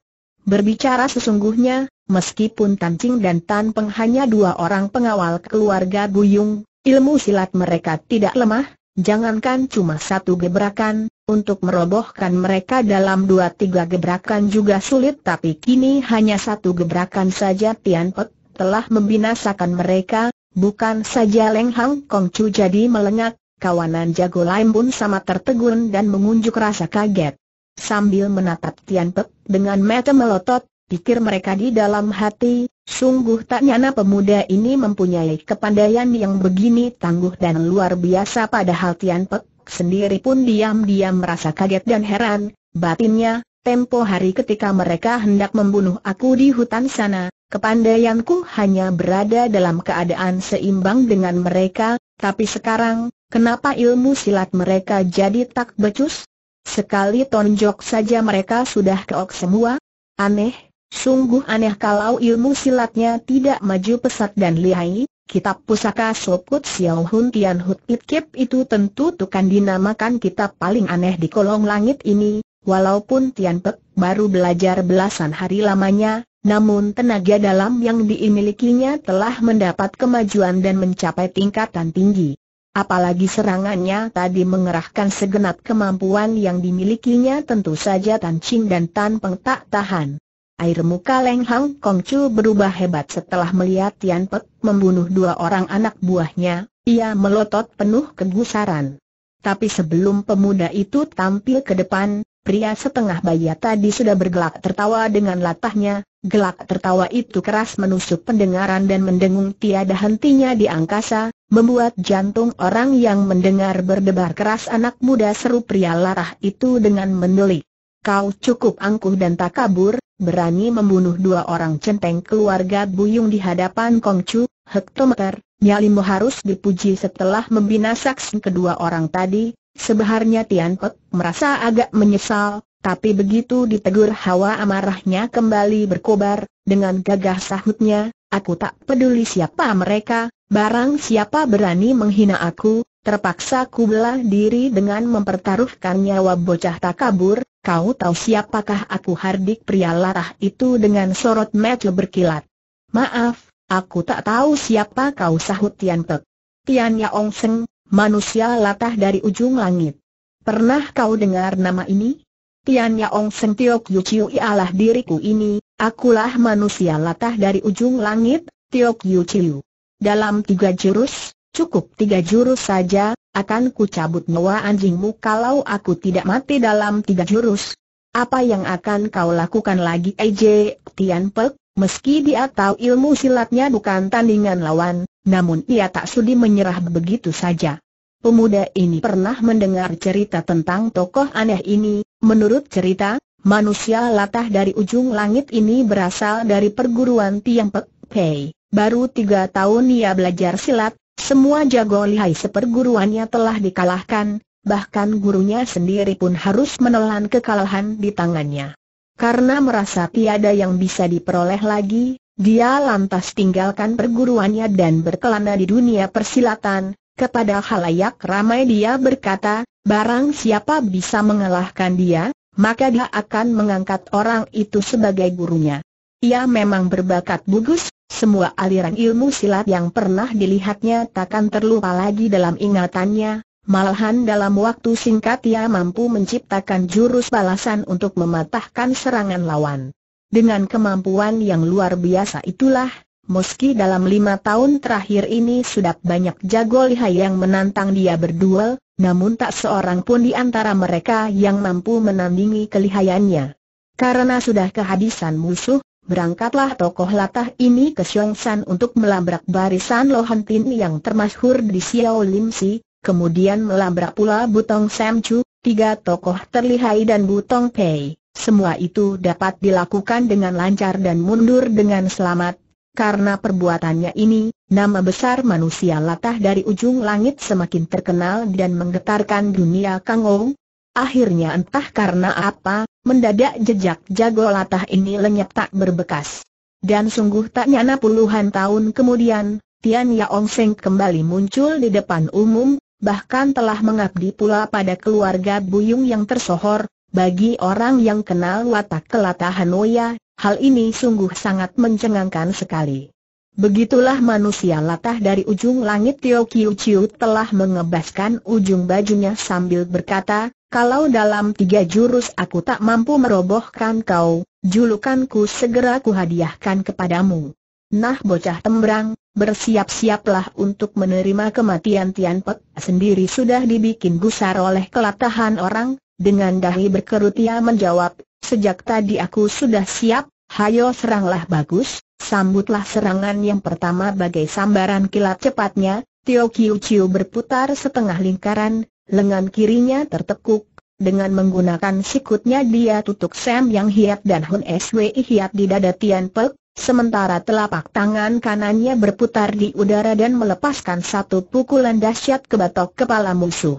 Berbicara sesungguhnya, meskipun Tan Cing dan Tan Peng hanya dua orang pengawal keluarga Buyung, ilmu silat mereka tidak lemah, jangankan cuma satu gebrakan, untuk merobohkan mereka dalam dua tiga gebrakan juga sulit tapi kini hanya satu gebrakan saja Tian Pek telah membinasakan mereka, Bukan saja Leng Hang Kong Chu jadi melengak, kawanan jago lain pun sama tertegun dan mengunjuk rasa kaget. Sambil menatap Tian Pek dengan mata melotot, pikir mereka di dalam hati, sungguh tak nyana pemuda ini mempunyai kepandaian yang begini tangguh dan luar biasa padahal Tian Pek sendiri pun diam-diam merasa kaget dan heran, batinnya, tempo hari ketika mereka hendak membunuh aku di hutan sana, Kepandaianku hanya berada dalam keadaan seimbang dengan mereka, tapi sekarang, kenapa ilmu silat mereka jadi tak becus? Sekali tonjok saja mereka sudah keok semua? Aneh, sungguh aneh kalau ilmu silatnya tidak maju pesat dan lihai, kitab pusaka Soput Xiao Hun Tian Hut It Kip itu tentu tukan dinamakan kitab paling aneh di kolong langit ini, walaupun Tian Pek baru belajar belasan hari lamanya, namun tenaga dalam yang diimilikinya telah mendapat kemajuan dan mencapai tingkatan tinggi. Apalagi serangannya tadi mengerahkan segenap kemampuan yang dimilikinya tentu saja Tan Ching dan Tan Peng tak tahan. Air muka Leng Hang Kong Chu berubah hebat setelah melihat Tian Pek membunuh dua orang anak buahnya, ia melotot penuh kegusaran. Tapi sebelum pemuda itu tampil ke depan, pria setengah bayi tadi sudah bergelak tertawa dengan latahnya, gelak tertawa itu keras menusuk pendengaran dan mendengung tiada hentinya di angkasa, membuat jantung orang yang mendengar berdebar keras anak muda seru pria larah itu dengan mendelik. Kau cukup angkuh dan tak kabur, berani membunuh dua orang centeng keluarga Buyung di hadapan Kongcu, hektometer, nyalimu harus dipuji setelah membinasakan kedua orang tadi, Sebenarnya Tian Pek merasa agak menyesal, tapi begitu ditegur hawa amarahnya kembali berkobar, dengan gagah sahutnya, aku tak peduli siapa mereka, barang siapa berani menghina aku, terpaksa ku belah diri dengan mempertaruhkan nyawa bocah tak kabur, kau tahu siapakah aku hardik pria larah itu dengan sorot mata berkilat. Maaf, aku tak tahu siapa kau sahut Tian Pek. Tian Yaong Seng, Manusia latah dari ujung langit. Pernah kau dengar nama ini? Tian Yaong Sentiok Yu Chiu ialah diriku ini, akulah manusia latah dari ujung langit, Tiok Yu Chiu. Dalam tiga jurus, cukup tiga jurus saja, akan ku cabut nyawa anjingmu kalau aku tidak mati dalam tiga jurus. Apa yang akan kau lakukan lagi Ej, Tian Pek, meski dia tahu ilmu silatnya bukan tandingan lawan, namun ia tak sudi menyerah begitu saja. Pemuda ini pernah mendengar cerita tentang tokoh aneh ini, menurut cerita, manusia latah dari ujung langit ini berasal dari perguruan Tiang Pek Pei. Baru tiga tahun ia belajar silat, semua jago lihai seperguruannya telah dikalahkan, bahkan gurunya sendiri pun harus menelan kekalahan di tangannya. Karena merasa tiada yang bisa diperoleh lagi, dia lantas tinggalkan perguruannya dan berkelana di dunia persilatan, kepada halayak ramai dia berkata, barang siapa bisa mengalahkan dia, maka dia akan mengangkat orang itu sebagai gurunya. Ia memang berbakat bagus, semua aliran ilmu silat yang pernah dilihatnya takkan terlupa lagi dalam ingatannya, Malahan dalam waktu singkat ia mampu menciptakan jurus balasan untuk mematahkan serangan lawan. Dengan kemampuan yang luar biasa itulah, meski dalam lima tahun terakhir ini sudah banyak jago lihai yang menantang dia berduel, namun tak seorang pun di antara mereka yang mampu menandingi kelihayannya. Karena sudah kehabisan musuh, berangkatlah tokoh latah ini ke Xiongshan untuk melabrak barisan Lohan Tin yang termasyhur di Xiao Lim Si, kemudian melabrak pula Butong Sam Chu, tiga tokoh terlihai dan Butong Pei. Semua itu dapat dilakukan dengan lancar dan mundur dengan selamat, karena perbuatannya ini, nama besar manusia latah dari ujung langit semakin terkenal dan menggetarkan dunia Kangou. Akhirnya entah karena apa, mendadak jejak jago latah ini lenyap tak berbekas. Dan sungguh tak nyana puluhan tahun kemudian, Tian Yaong Seng kembali muncul di depan umum, bahkan telah mengabdi pula pada keluarga Buyung yang tersohor, bagi orang yang kenal watak Kelata Hanoya, hal ini sungguh sangat mencengangkan sekali. Begitulah manusia latah dari ujung langit Tio Kiu Chiu telah mengebaskan ujung bajunya sambil berkata, kalau dalam tiga jurus aku tak mampu merobohkan kau, julukanku segera kuhadiahkan kepadamu. Nah bocah tembrang, bersiap-siaplah untuk menerima kematian Tian Pek sendiri sudah dibikin gusar oleh kelatahan orang, dengan dahi berkerut ia menjawab, sejak tadi aku sudah siap, hayo seranglah bagus, sambutlah serangan yang pertama bagai sambaran kilat cepatnya, Tio Kiu Chiu berputar setengah lingkaran, lengan kirinya tertekuk, dengan menggunakan sikutnya dia tutup Sam yang hiat dan Hun Swi hiat di dada Tian Pek, sementara telapak tangan kanannya berputar di udara dan melepaskan satu pukulan dahsyat ke batok kepala musuh.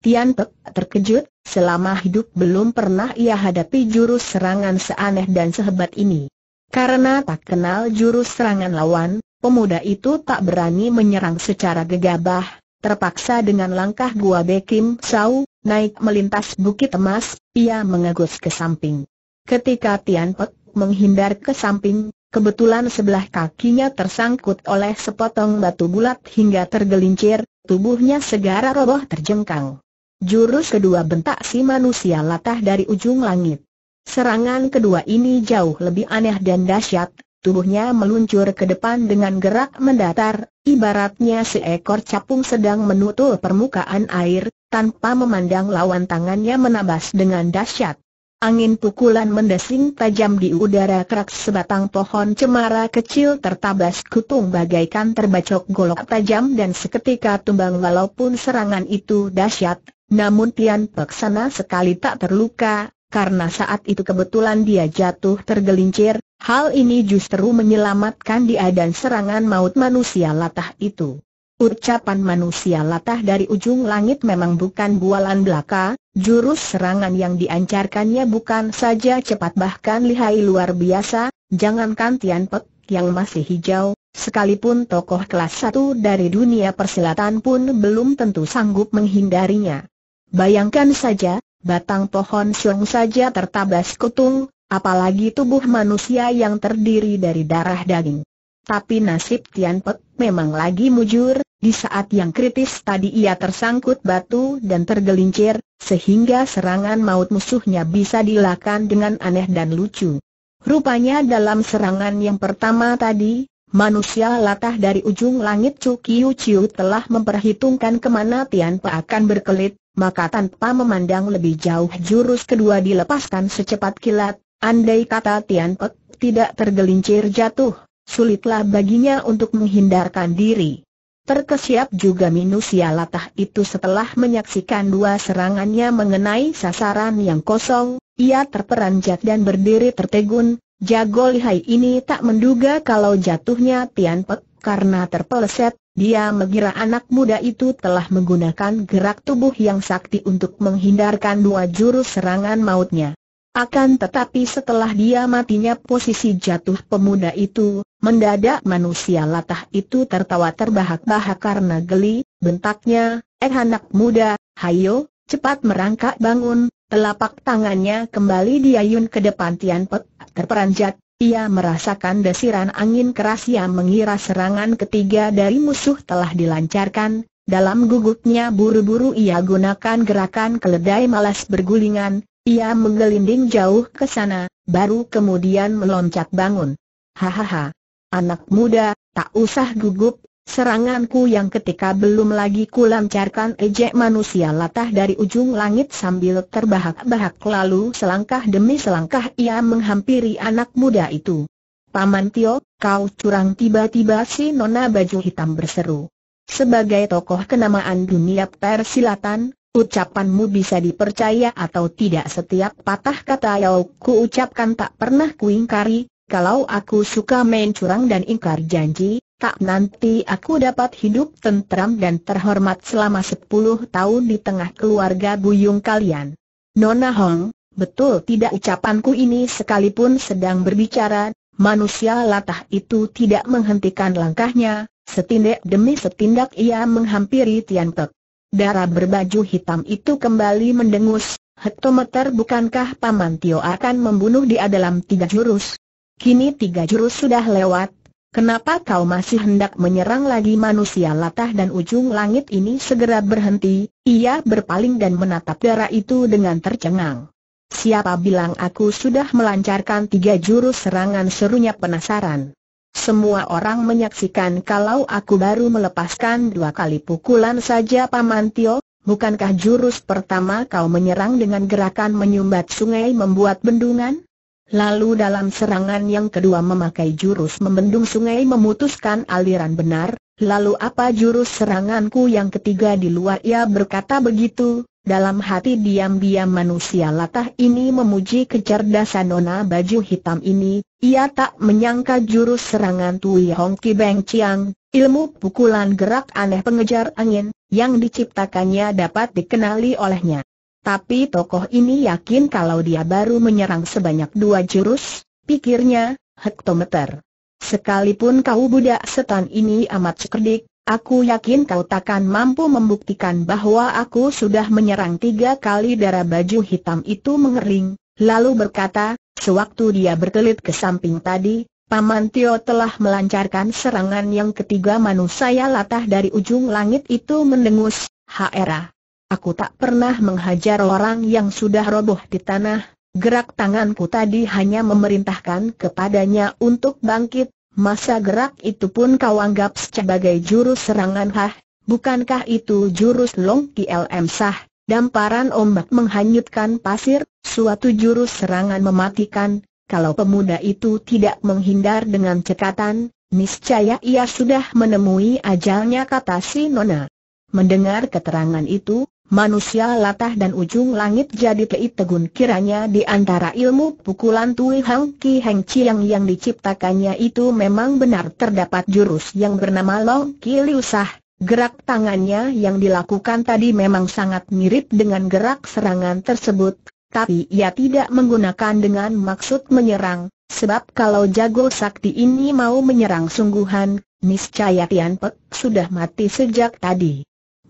Tian Pek terkejut, selama hidup belum pernah ia hadapi jurus serangan seaneh dan sehebat ini. Karena tak kenal jurus serangan lawan, pemuda itu tak berani menyerang secara gegabah, terpaksa dengan langkah gua Bekim Sau, naik melintas Bukit Emas, ia mengegus ke samping. Ketika Tian Pek menghindar ke samping, kebetulan sebelah kakinya tersangkut oleh sepotong batu bulat hingga tergelincir, tubuhnya segera roboh terjengkang. Jurus kedua bentak si manusia latah dari ujung langit. Serangan kedua ini jauh lebih aneh dan dahsyat, tubuhnya meluncur ke depan dengan gerak mendatar, ibaratnya seekor capung sedang menutul permukaan air, tanpa memandang lawan tangannya menabas dengan dahsyat. Angin pukulan mendesing tajam di udara kerak sebatang pohon cemara kecil tertabas kutung bagaikan terbacok golok tajam dan seketika tumbang walaupun serangan itu dahsyat, namun Tian Pek sana sekali tak terluka, karena saat itu kebetulan dia jatuh tergelincir, hal ini justru menyelamatkan dia dan serangan maut manusia latah itu. Ucapan manusia latah dari ujung langit memang bukan bualan belaka, jurus serangan yang diancarkannya bukan saja cepat bahkan lihai luar biasa, jangankan Tian Pek yang masih hijau, sekalipun tokoh kelas satu dari dunia persilatan pun belum tentu sanggup menghindarinya. Bayangkan saja, batang pohon siung saja tertabas kutung, apalagi tubuh manusia yang terdiri dari darah daging. Tapi nasib Tian Pek memang lagi mujur, di saat yang kritis tadi ia tersangkut batu dan tergelincir, sehingga serangan maut musuhnya bisa dilakukan dengan aneh dan lucu. Rupanya dalam serangan yang pertama tadi, manusia latah dari ujung langit Chu Kiu telah memperhitungkan kemana Tian Pe akan berkelit, maka tanpa memandang lebih jauh jurus kedua dilepaskan secepat kilat, andai kata Tian Pek tidak tergelincir jatuh, sulitlah baginya untuk menghindarkan diri. Terkesiap juga manusia latah itu setelah menyaksikan dua serangannya mengenai sasaran yang kosong, ia terperanjat dan berdiri tertegun, jago lihai ini tak menduga kalau jatuhnya Tian Pek karena terpeleset, dia mengira anak muda itu telah menggunakan gerak tubuh yang sakti untuk menghindarkan dua jurus serangan mautnya. Akan tetapi setelah dia matinya posisi jatuh pemuda itu, mendadak manusia latah itu tertawa terbahak-bahak karena geli, bentaknya, eh anak muda, hayo, cepat merangkak bangun, telapak tangannya kembali diayun ke depan Tian Pek, terperanjat, ia merasakan desiran angin keras yang mengira serangan ketiga dari musuh telah dilancarkan, dalam gugupnya buru-buru ia gunakan gerakan keledai malas bergulingan, ia menggelinding jauh ke sana, baru kemudian meloncat bangun. Hahaha, anak muda, tak usah gugup, Seranganku yang ketika belum lagi kulancarkan ejek manusia latah dari ujung langit sambil terbahak-bahak lalu selangkah demi selangkah ia menghampiri anak muda itu. Paman Tio, kau curang tiba-tiba si nona baju hitam berseru. Sebagai tokoh kenamaan dunia persilatan, Ucapanmu bisa dipercaya atau tidak setiap patah kata yau ku ucapkan tak pernah kuingkari, kalau aku suka main curang dan ingkar janji, tak nanti aku dapat hidup tentram dan terhormat selama sepuluh tahun di tengah keluarga buyung kalian. Nona Hong, betul tidak ucapanku ini sekalipun sedang berbicara, manusia latah itu tidak menghentikan langkahnya, setindak demi setindak ia menghampiri Tian Pek. Darah berbaju hitam itu kembali mendengus, hektometer bukankah Paman Tio akan membunuh dia dalam tiga jurus? Kini tiga jurus sudah lewat, Kenapa kau masih hendak menyerang lagi manusia latah dan ujung langit ini segera berhenti, ia berpaling dan menatap darah itu dengan tercengang. Siapa bilang aku sudah melancarkan tiga jurus serangan serunya penasaran. Semua orang menyaksikan kalau aku baru melepaskan dua kali pukulan saja Paman Tio, bukankah jurus pertama kau menyerang dengan gerakan menyumbat sungai membuat bendungan? Lalu dalam serangan yang kedua memakai jurus membendung sungai memutuskan aliran benar, lalu apa jurus seranganku yang ketiga di luar ia berkata begitu, dalam hati diam-diam manusia latah ini memuji kecerdasan nona baju hitam ini, ia tak menyangka jurus serangan Tui Hong Ki Beng Chiang, ilmu pukulan gerak aneh pengejar angin, yang diciptakannya dapat dikenali olehnya. Tapi tokoh ini yakin kalau dia baru menyerang sebanyak dua jurus, pikirnya, hektometer. Sekalipun kau budak setan ini amat cerdik, aku yakin kau takkan mampu membuktikan bahwa aku sudah menyerang tiga kali darah baju hitam itu mengering, lalu berkata, sewaktu dia berkelit ke samping tadi, Paman Tio telah melancarkan serangan yang ketiga manusia latah dari ujung langit itu mendengus, Hera. Aku tak pernah menghajar orang yang sudah roboh di tanah, gerak tanganku tadi hanya memerintahkan kepadanya untuk bangkit, masa gerak itu pun kau anggap sebagai jurus serangan hah, bukankah itu jurus long KLM sah, damparan ombak menghanyutkan pasir, suatu jurus serangan mematikan, kalau pemuda itu tidak menghindar dengan cekatan, niscaya ia sudah menemui ajalnya kata si Nona. Mendengar keterangan itu, Manusia latah dan ujung langit jadi pelit tegun kiranya di antara ilmu pukulan Tui Hang Ki Heng Chiang yang diciptakannya itu memang benar terdapat jurus yang bernama Long Ki Sah. Gerak tangannya yang dilakukan tadi memang sangat mirip dengan gerak serangan tersebut, tapi ia tidak menggunakan dengan maksud menyerang, sebab kalau jago sakti ini mau menyerang sungguhan, niscaya Tian Pek sudah mati sejak tadi.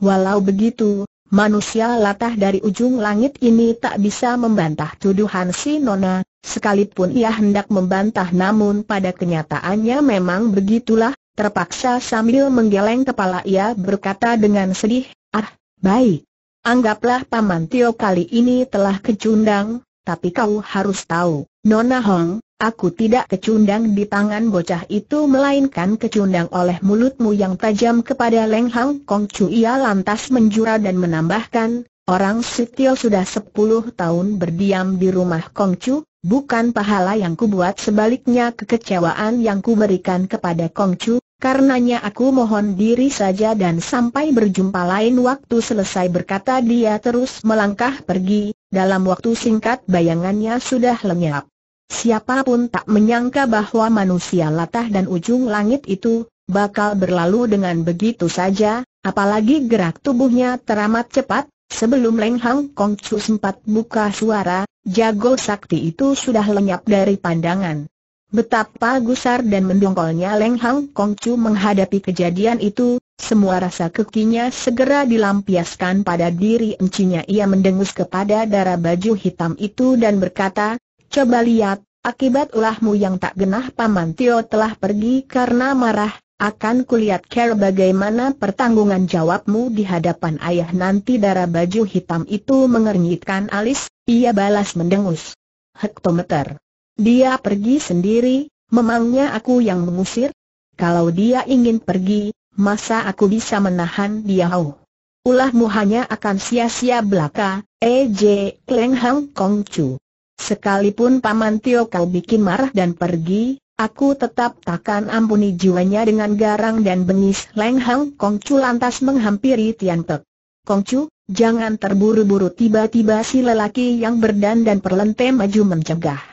Walau begitu, Manusia latah dari ujung langit ini tak bisa membantah tuduhan si Nona, sekalipun ia hendak membantah namun pada kenyataannya memang begitulah, terpaksa sambil menggeleng kepala ia berkata dengan sedih, ah, baik. Anggaplah Paman Tio kali ini telah kecundang, tapi kau harus tahu, Nona Hong, aku tidak kecundang di tangan bocah itu melainkan kecundang oleh mulutmu yang tajam kepada Leng Hang Kong Chu ia lantas menjura dan menambahkan, orang Sitio sudah 10 tahun berdiam di rumah Kong Chu, bukan pahala yang kubuat sebaliknya kekecewaan yang kuberikan kepada Kong Chu, karenanya aku mohon diri saja dan sampai berjumpa lain waktu selesai berkata dia terus melangkah pergi, dalam waktu singkat bayangannya sudah lenyap. Siapapun tak menyangka bahwa manusia latah dan ujung langit itu, bakal berlalu dengan begitu saja, apalagi gerak tubuhnya teramat cepat, sebelum Leng Hang Kong Chu sempat buka suara, jago sakti itu sudah lenyap dari pandangan. Betapa gusar dan mendongkolnya Leng Hang Chu menghadapi kejadian itu, semua rasa kekinya segera dilampiaskan pada diri encinya ia mendengus kepada darah baju hitam itu dan berkata, Coba lihat, akibat ulahmu yang tak genah Paman Tio telah pergi karena marah, akan kulihat care bagaimana pertanggungan jawabmu di hadapan ayah nanti darah baju hitam itu mengernyitkan alis, ia balas mendengus. Hektometer dia pergi sendiri, memangnya aku yang mengusir? Kalau dia ingin pergi, masa aku bisa menahan dia? Oh. Ulah muhanya akan sia-sia belaka, E.J. Leng Hang Kong Chu. Sekalipun Paman Tio kau bikin marah dan pergi, aku tetap takkan ampuni jiwanya dengan garang dan bengis. Leng Hang Kong Chu lantas menghampiri Tian Pek. Kong Chu, jangan terburu-buru tiba-tiba si lelaki yang berdan dan perlente maju mencegah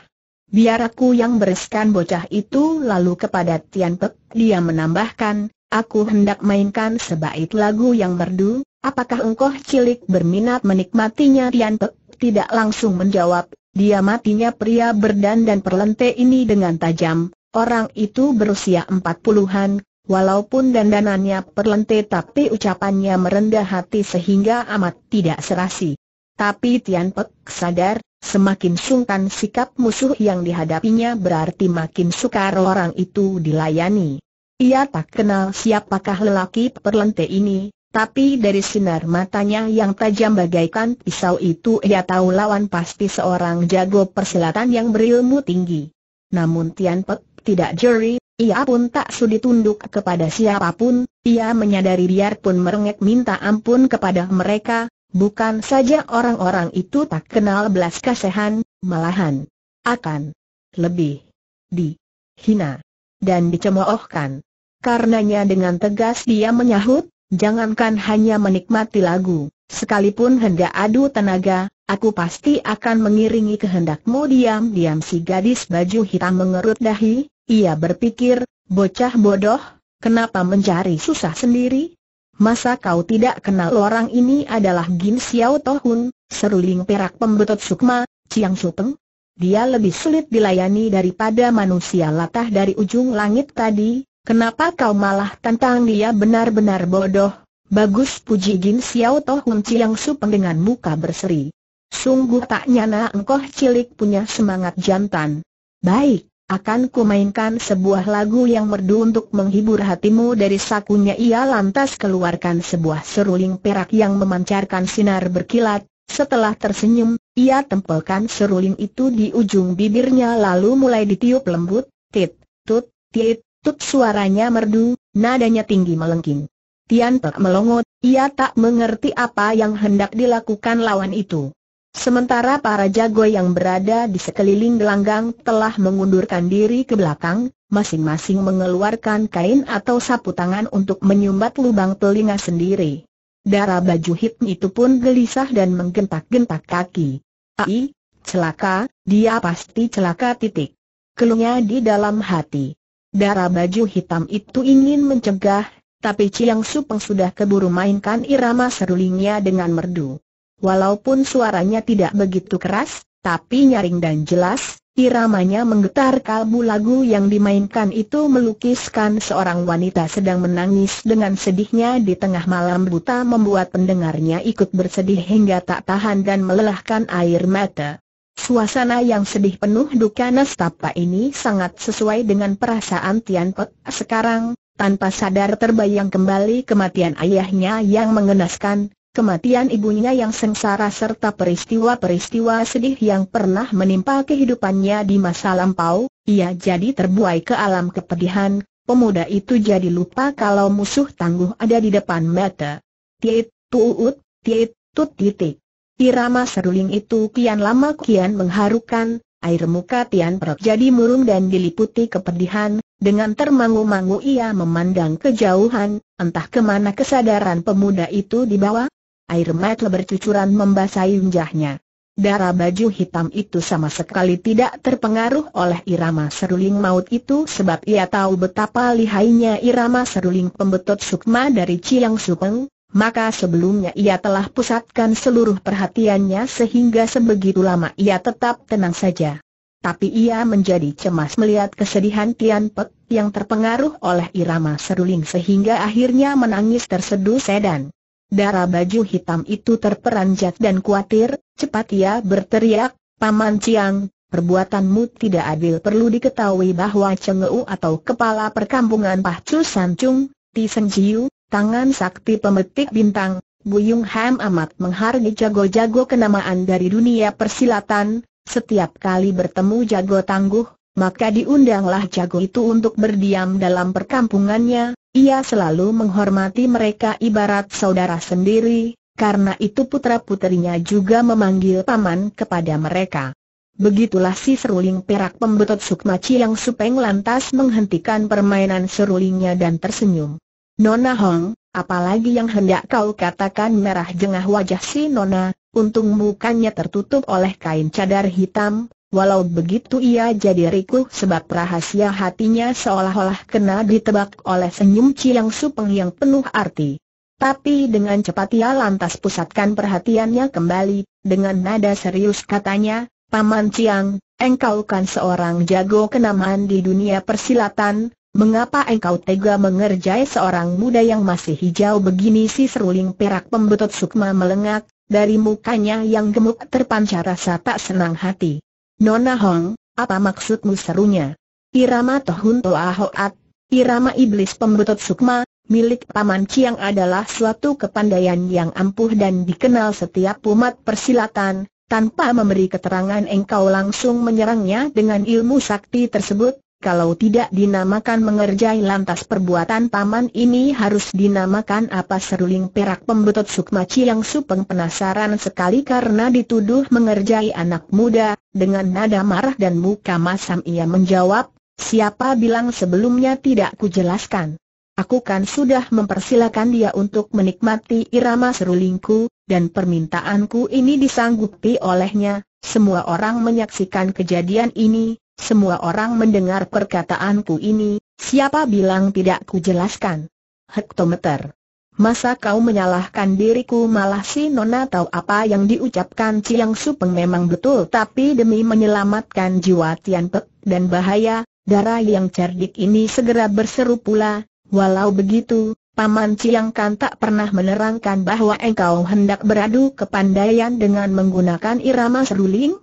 biar aku yang bereskan bocah itu lalu kepada Tian Pek, dia menambahkan, aku hendak mainkan sebaik lagu yang merdu, apakah engkau cilik berminat menikmatinya Tian Pek? Tidak langsung menjawab, dia matinya pria berdandan perlente ini dengan tajam, orang itu berusia empat puluhan, Walaupun dandanannya perlente tapi ucapannya merendah hati sehingga amat tidak serasi. Tapi Tian Pek sadar, Semakin sungkan sikap musuh yang dihadapinya berarti makin sukar orang itu dilayani. Ia tak kenal siapakah lelaki perlente ini, tapi dari sinar matanya yang tajam bagaikan pisau itu ia tahu lawan pasti seorang jago persilatan yang berilmu tinggi. Namun Tian Pek tidak jeri, ia pun tak sudi tunduk kepada siapapun, ia menyadari biarpun merengek minta ampun kepada mereka, Bukan saja orang-orang itu tak kenal belas kasihan, malahan akan lebih dihina dan dicemoohkan. Karenanya dengan tegas dia menyahut, jangankan hanya menikmati lagu, sekalipun hendak adu tenaga, aku pasti akan mengiringi kehendakmu diam-diam si gadis baju hitam mengerut dahi, ia berpikir, bocah bodoh, kenapa mencari susah sendiri? Masa kau tidak kenal orang ini adalah Gin Xiao Tohun, seruling perak pembetot sukma, Chiang Supeng? Dia lebih sulit dilayani daripada manusia latah dari ujung langit tadi, kenapa kau malah tentang dia benar-benar bodoh? Bagus puji Gin Xiao Tohun Chiang Supeng dengan muka berseri. Sungguh tak nyana engkau cilik punya semangat jantan. Baik, akan kumainkan sebuah lagu yang merdu untuk menghibur hatimu dari sakunya ia lantas keluarkan sebuah seruling perak yang memancarkan sinar berkilat. Setelah tersenyum, ia tempelkan seruling itu di ujung bibirnya lalu mulai ditiup lembut, tit, tut, tit, tut suaranya merdu, nadanya tinggi melengking. Tian Pek melongot, ia tak mengerti apa yang hendak dilakukan lawan itu. Sementara para jago yang berada di sekeliling gelanggang telah mengundurkan diri ke belakang, masing-masing mengeluarkan kain atau sapu tangan untuk menyumbat lubang telinga sendiri. Darah baju hitam itu pun gelisah dan menggentak-gentak kaki. Ai, celaka, dia pasti celaka titik. Keluhnya di dalam hati. Darah baju hitam itu ingin mencegah, tapi Chiang Supeng sudah keburu mainkan irama serulingnya dengan merdu. Walaupun suaranya tidak begitu keras, tapi nyaring dan jelas, iramanya menggetar kalbu lagu yang dimainkan itu melukiskan seorang wanita sedang menangis dengan sedihnya di tengah malam buta membuat pendengarnya ikut bersedih hingga tak tahan dan melelahkan air mata. Suasana yang sedih penuh duka nestapa ini sangat sesuai dengan perasaan Tian Pek sekarang, tanpa sadar terbayang kembali kematian ayahnya yang mengenaskan, kematian ibunya yang sengsara serta peristiwa-peristiwa sedih yang pernah menimpa kehidupannya di masa lampau, ia jadi terbuai ke alam kepedihan, pemuda itu jadi lupa kalau musuh tangguh ada di depan mata. Tiet, tuut, tiet, tut titik. Irama seruling itu kian lama kian mengharukan, air muka Tian Perok jadi murung dan diliputi kepedihan, dengan termangu-mangu ia memandang kejauhan, entah kemana kesadaran pemuda itu dibawa, Air mata bercucuran membasahi wajahnya. Darah baju hitam itu sama sekali tidak terpengaruh oleh irama seruling maut itu sebab ia tahu betapa lihainya irama seruling pembetot sukma dari Chiang Supeng, maka sebelumnya ia telah pusatkan seluruh perhatiannya sehingga sebegitu lama ia tetap tenang saja. Tapi ia menjadi cemas melihat kesedihan Tian Pek yang terpengaruh oleh irama seruling sehingga akhirnya menangis terseduh sedan. Darah baju hitam itu terperanjat dan khawatir, cepat ia berteriak, Paman Ciang, perbuatanmu tidak adil perlu diketahui bahwa Cengeu atau kepala perkampungan Pahcu Sancung, Ti Senjiu, tangan sakti pemetik bintang, Buyung Ham amat menghargai jago-jago kenamaan dari dunia persilatan, setiap kali bertemu jago tangguh, maka diundanglah jago itu untuk berdiam dalam perkampungannya, ia selalu menghormati mereka ibarat saudara sendiri, karena itu putra-putrinya juga memanggil paman kepada mereka. Begitulah si seruling perak pembetot Sukmaci yang supeng lantas menghentikan permainan serulingnya dan tersenyum. Nona Hong, apalagi yang hendak kau katakan merah jengah wajah si Nona, untung mukanya tertutup oleh kain cadar hitam, Walau begitu ia jadi rikuh sebab rahasia hatinya seolah-olah kena ditebak oleh senyum Cilang Supeng yang penuh arti. Tapi dengan cepat ia lantas pusatkan perhatiannya kembali, dengan nada serius katanya, Paman Ciang, engkau kan seorang jago kenamaan di dunia persilatan, mengapa engkau tega mengerjai seorang muda yang masih hijau begini si seruling perak pembetut sukma melengak, dari mukanya yang gemuk terpancar rasa tak senang hati. Nona Hong, apa maksudmu serunya? Irama Tohun Hoat, irama iblis pembetot sukma, milik Paman Ciang adalah suatu kepandaian yang ampuh dan dikenal setiap umat persilatan, tanpa memberi keterangan engkau langsung menyerangnya dengan ilmu sakti tersebut, kalau tidak dinamakan mengerjai lantas perbuatan paman ini harus dinamakan apa seruling perak pembetot Sukma yang Supeng penasaran sekali karena dituduh mengerjai anak muda, dengan nada marah dan muka masam ia menjawab, siapa bilang sebelumnya tidak kujelaskan. Aku kan sudah mempersilakan dia untuk menikmati irama serulingku, dan permintaanku ini disanggupi olehnya, semua orang menyaksikan kejadian ini, semua orang mendengar perkataanku ini, siapa bilang tidak ku jelaskan? Hektometer. Masa kau menyalahkan diriku malah si Nona tahu apa yang diucapkan Ciang Supeng memang betul tapi demi menyelamatkan jiwa Tian Pek dan bahaya, darah yang cerdik ini segera berseru pula, walau begitu, Paman Ciang Kan tak pernah menerangkan bahwa engkau hendak beradu kepandaian dengan menggunakan irama seruling?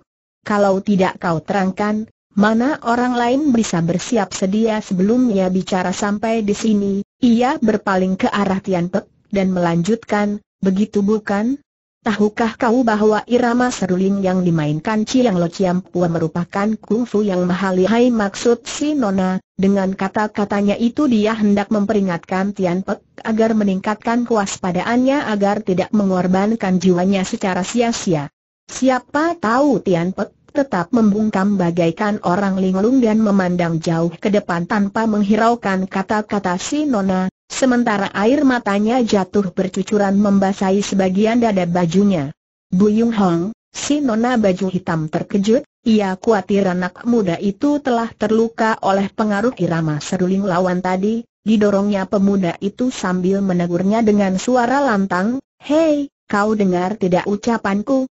Kalau tidak kau terangkan, Mana orang lain bisa bersiap sedia sebelumnya bicara sampai di sini, ia berpaling ke arah Tian Pek, dan melanjutkan, begitu bukan? Tahukah kau bahwa irama seruling yang dimainkan Chiang Lo Chiam Pua merupakan kungfu yang mahalihai? maksud si Nona, dengan kata-katanya itu dia hendak memperingatkan Tian Pek agar meningkatkan kewaspadaannya agar tidak mengorbankan jiwanya secara sia-sia. Siapa tahu Tian Pek tetap membungkam bagaikan orang linglung dan memandang jauh ke depan tanpa menghiraukan kata-kata si Nona, sementara air matanya jatuh bercucuran membasahi sebagian dada bajunya. Bu Yung Hong, si Nona baju hitam terkejut, ia khawatir anak muda itu telah terluka oleh pengaruh irama seruling lawan tadi, didorongnya pemuda itu sambil menegurnya dengan suara lantang, Hei, kau dengar tidak ucapanku,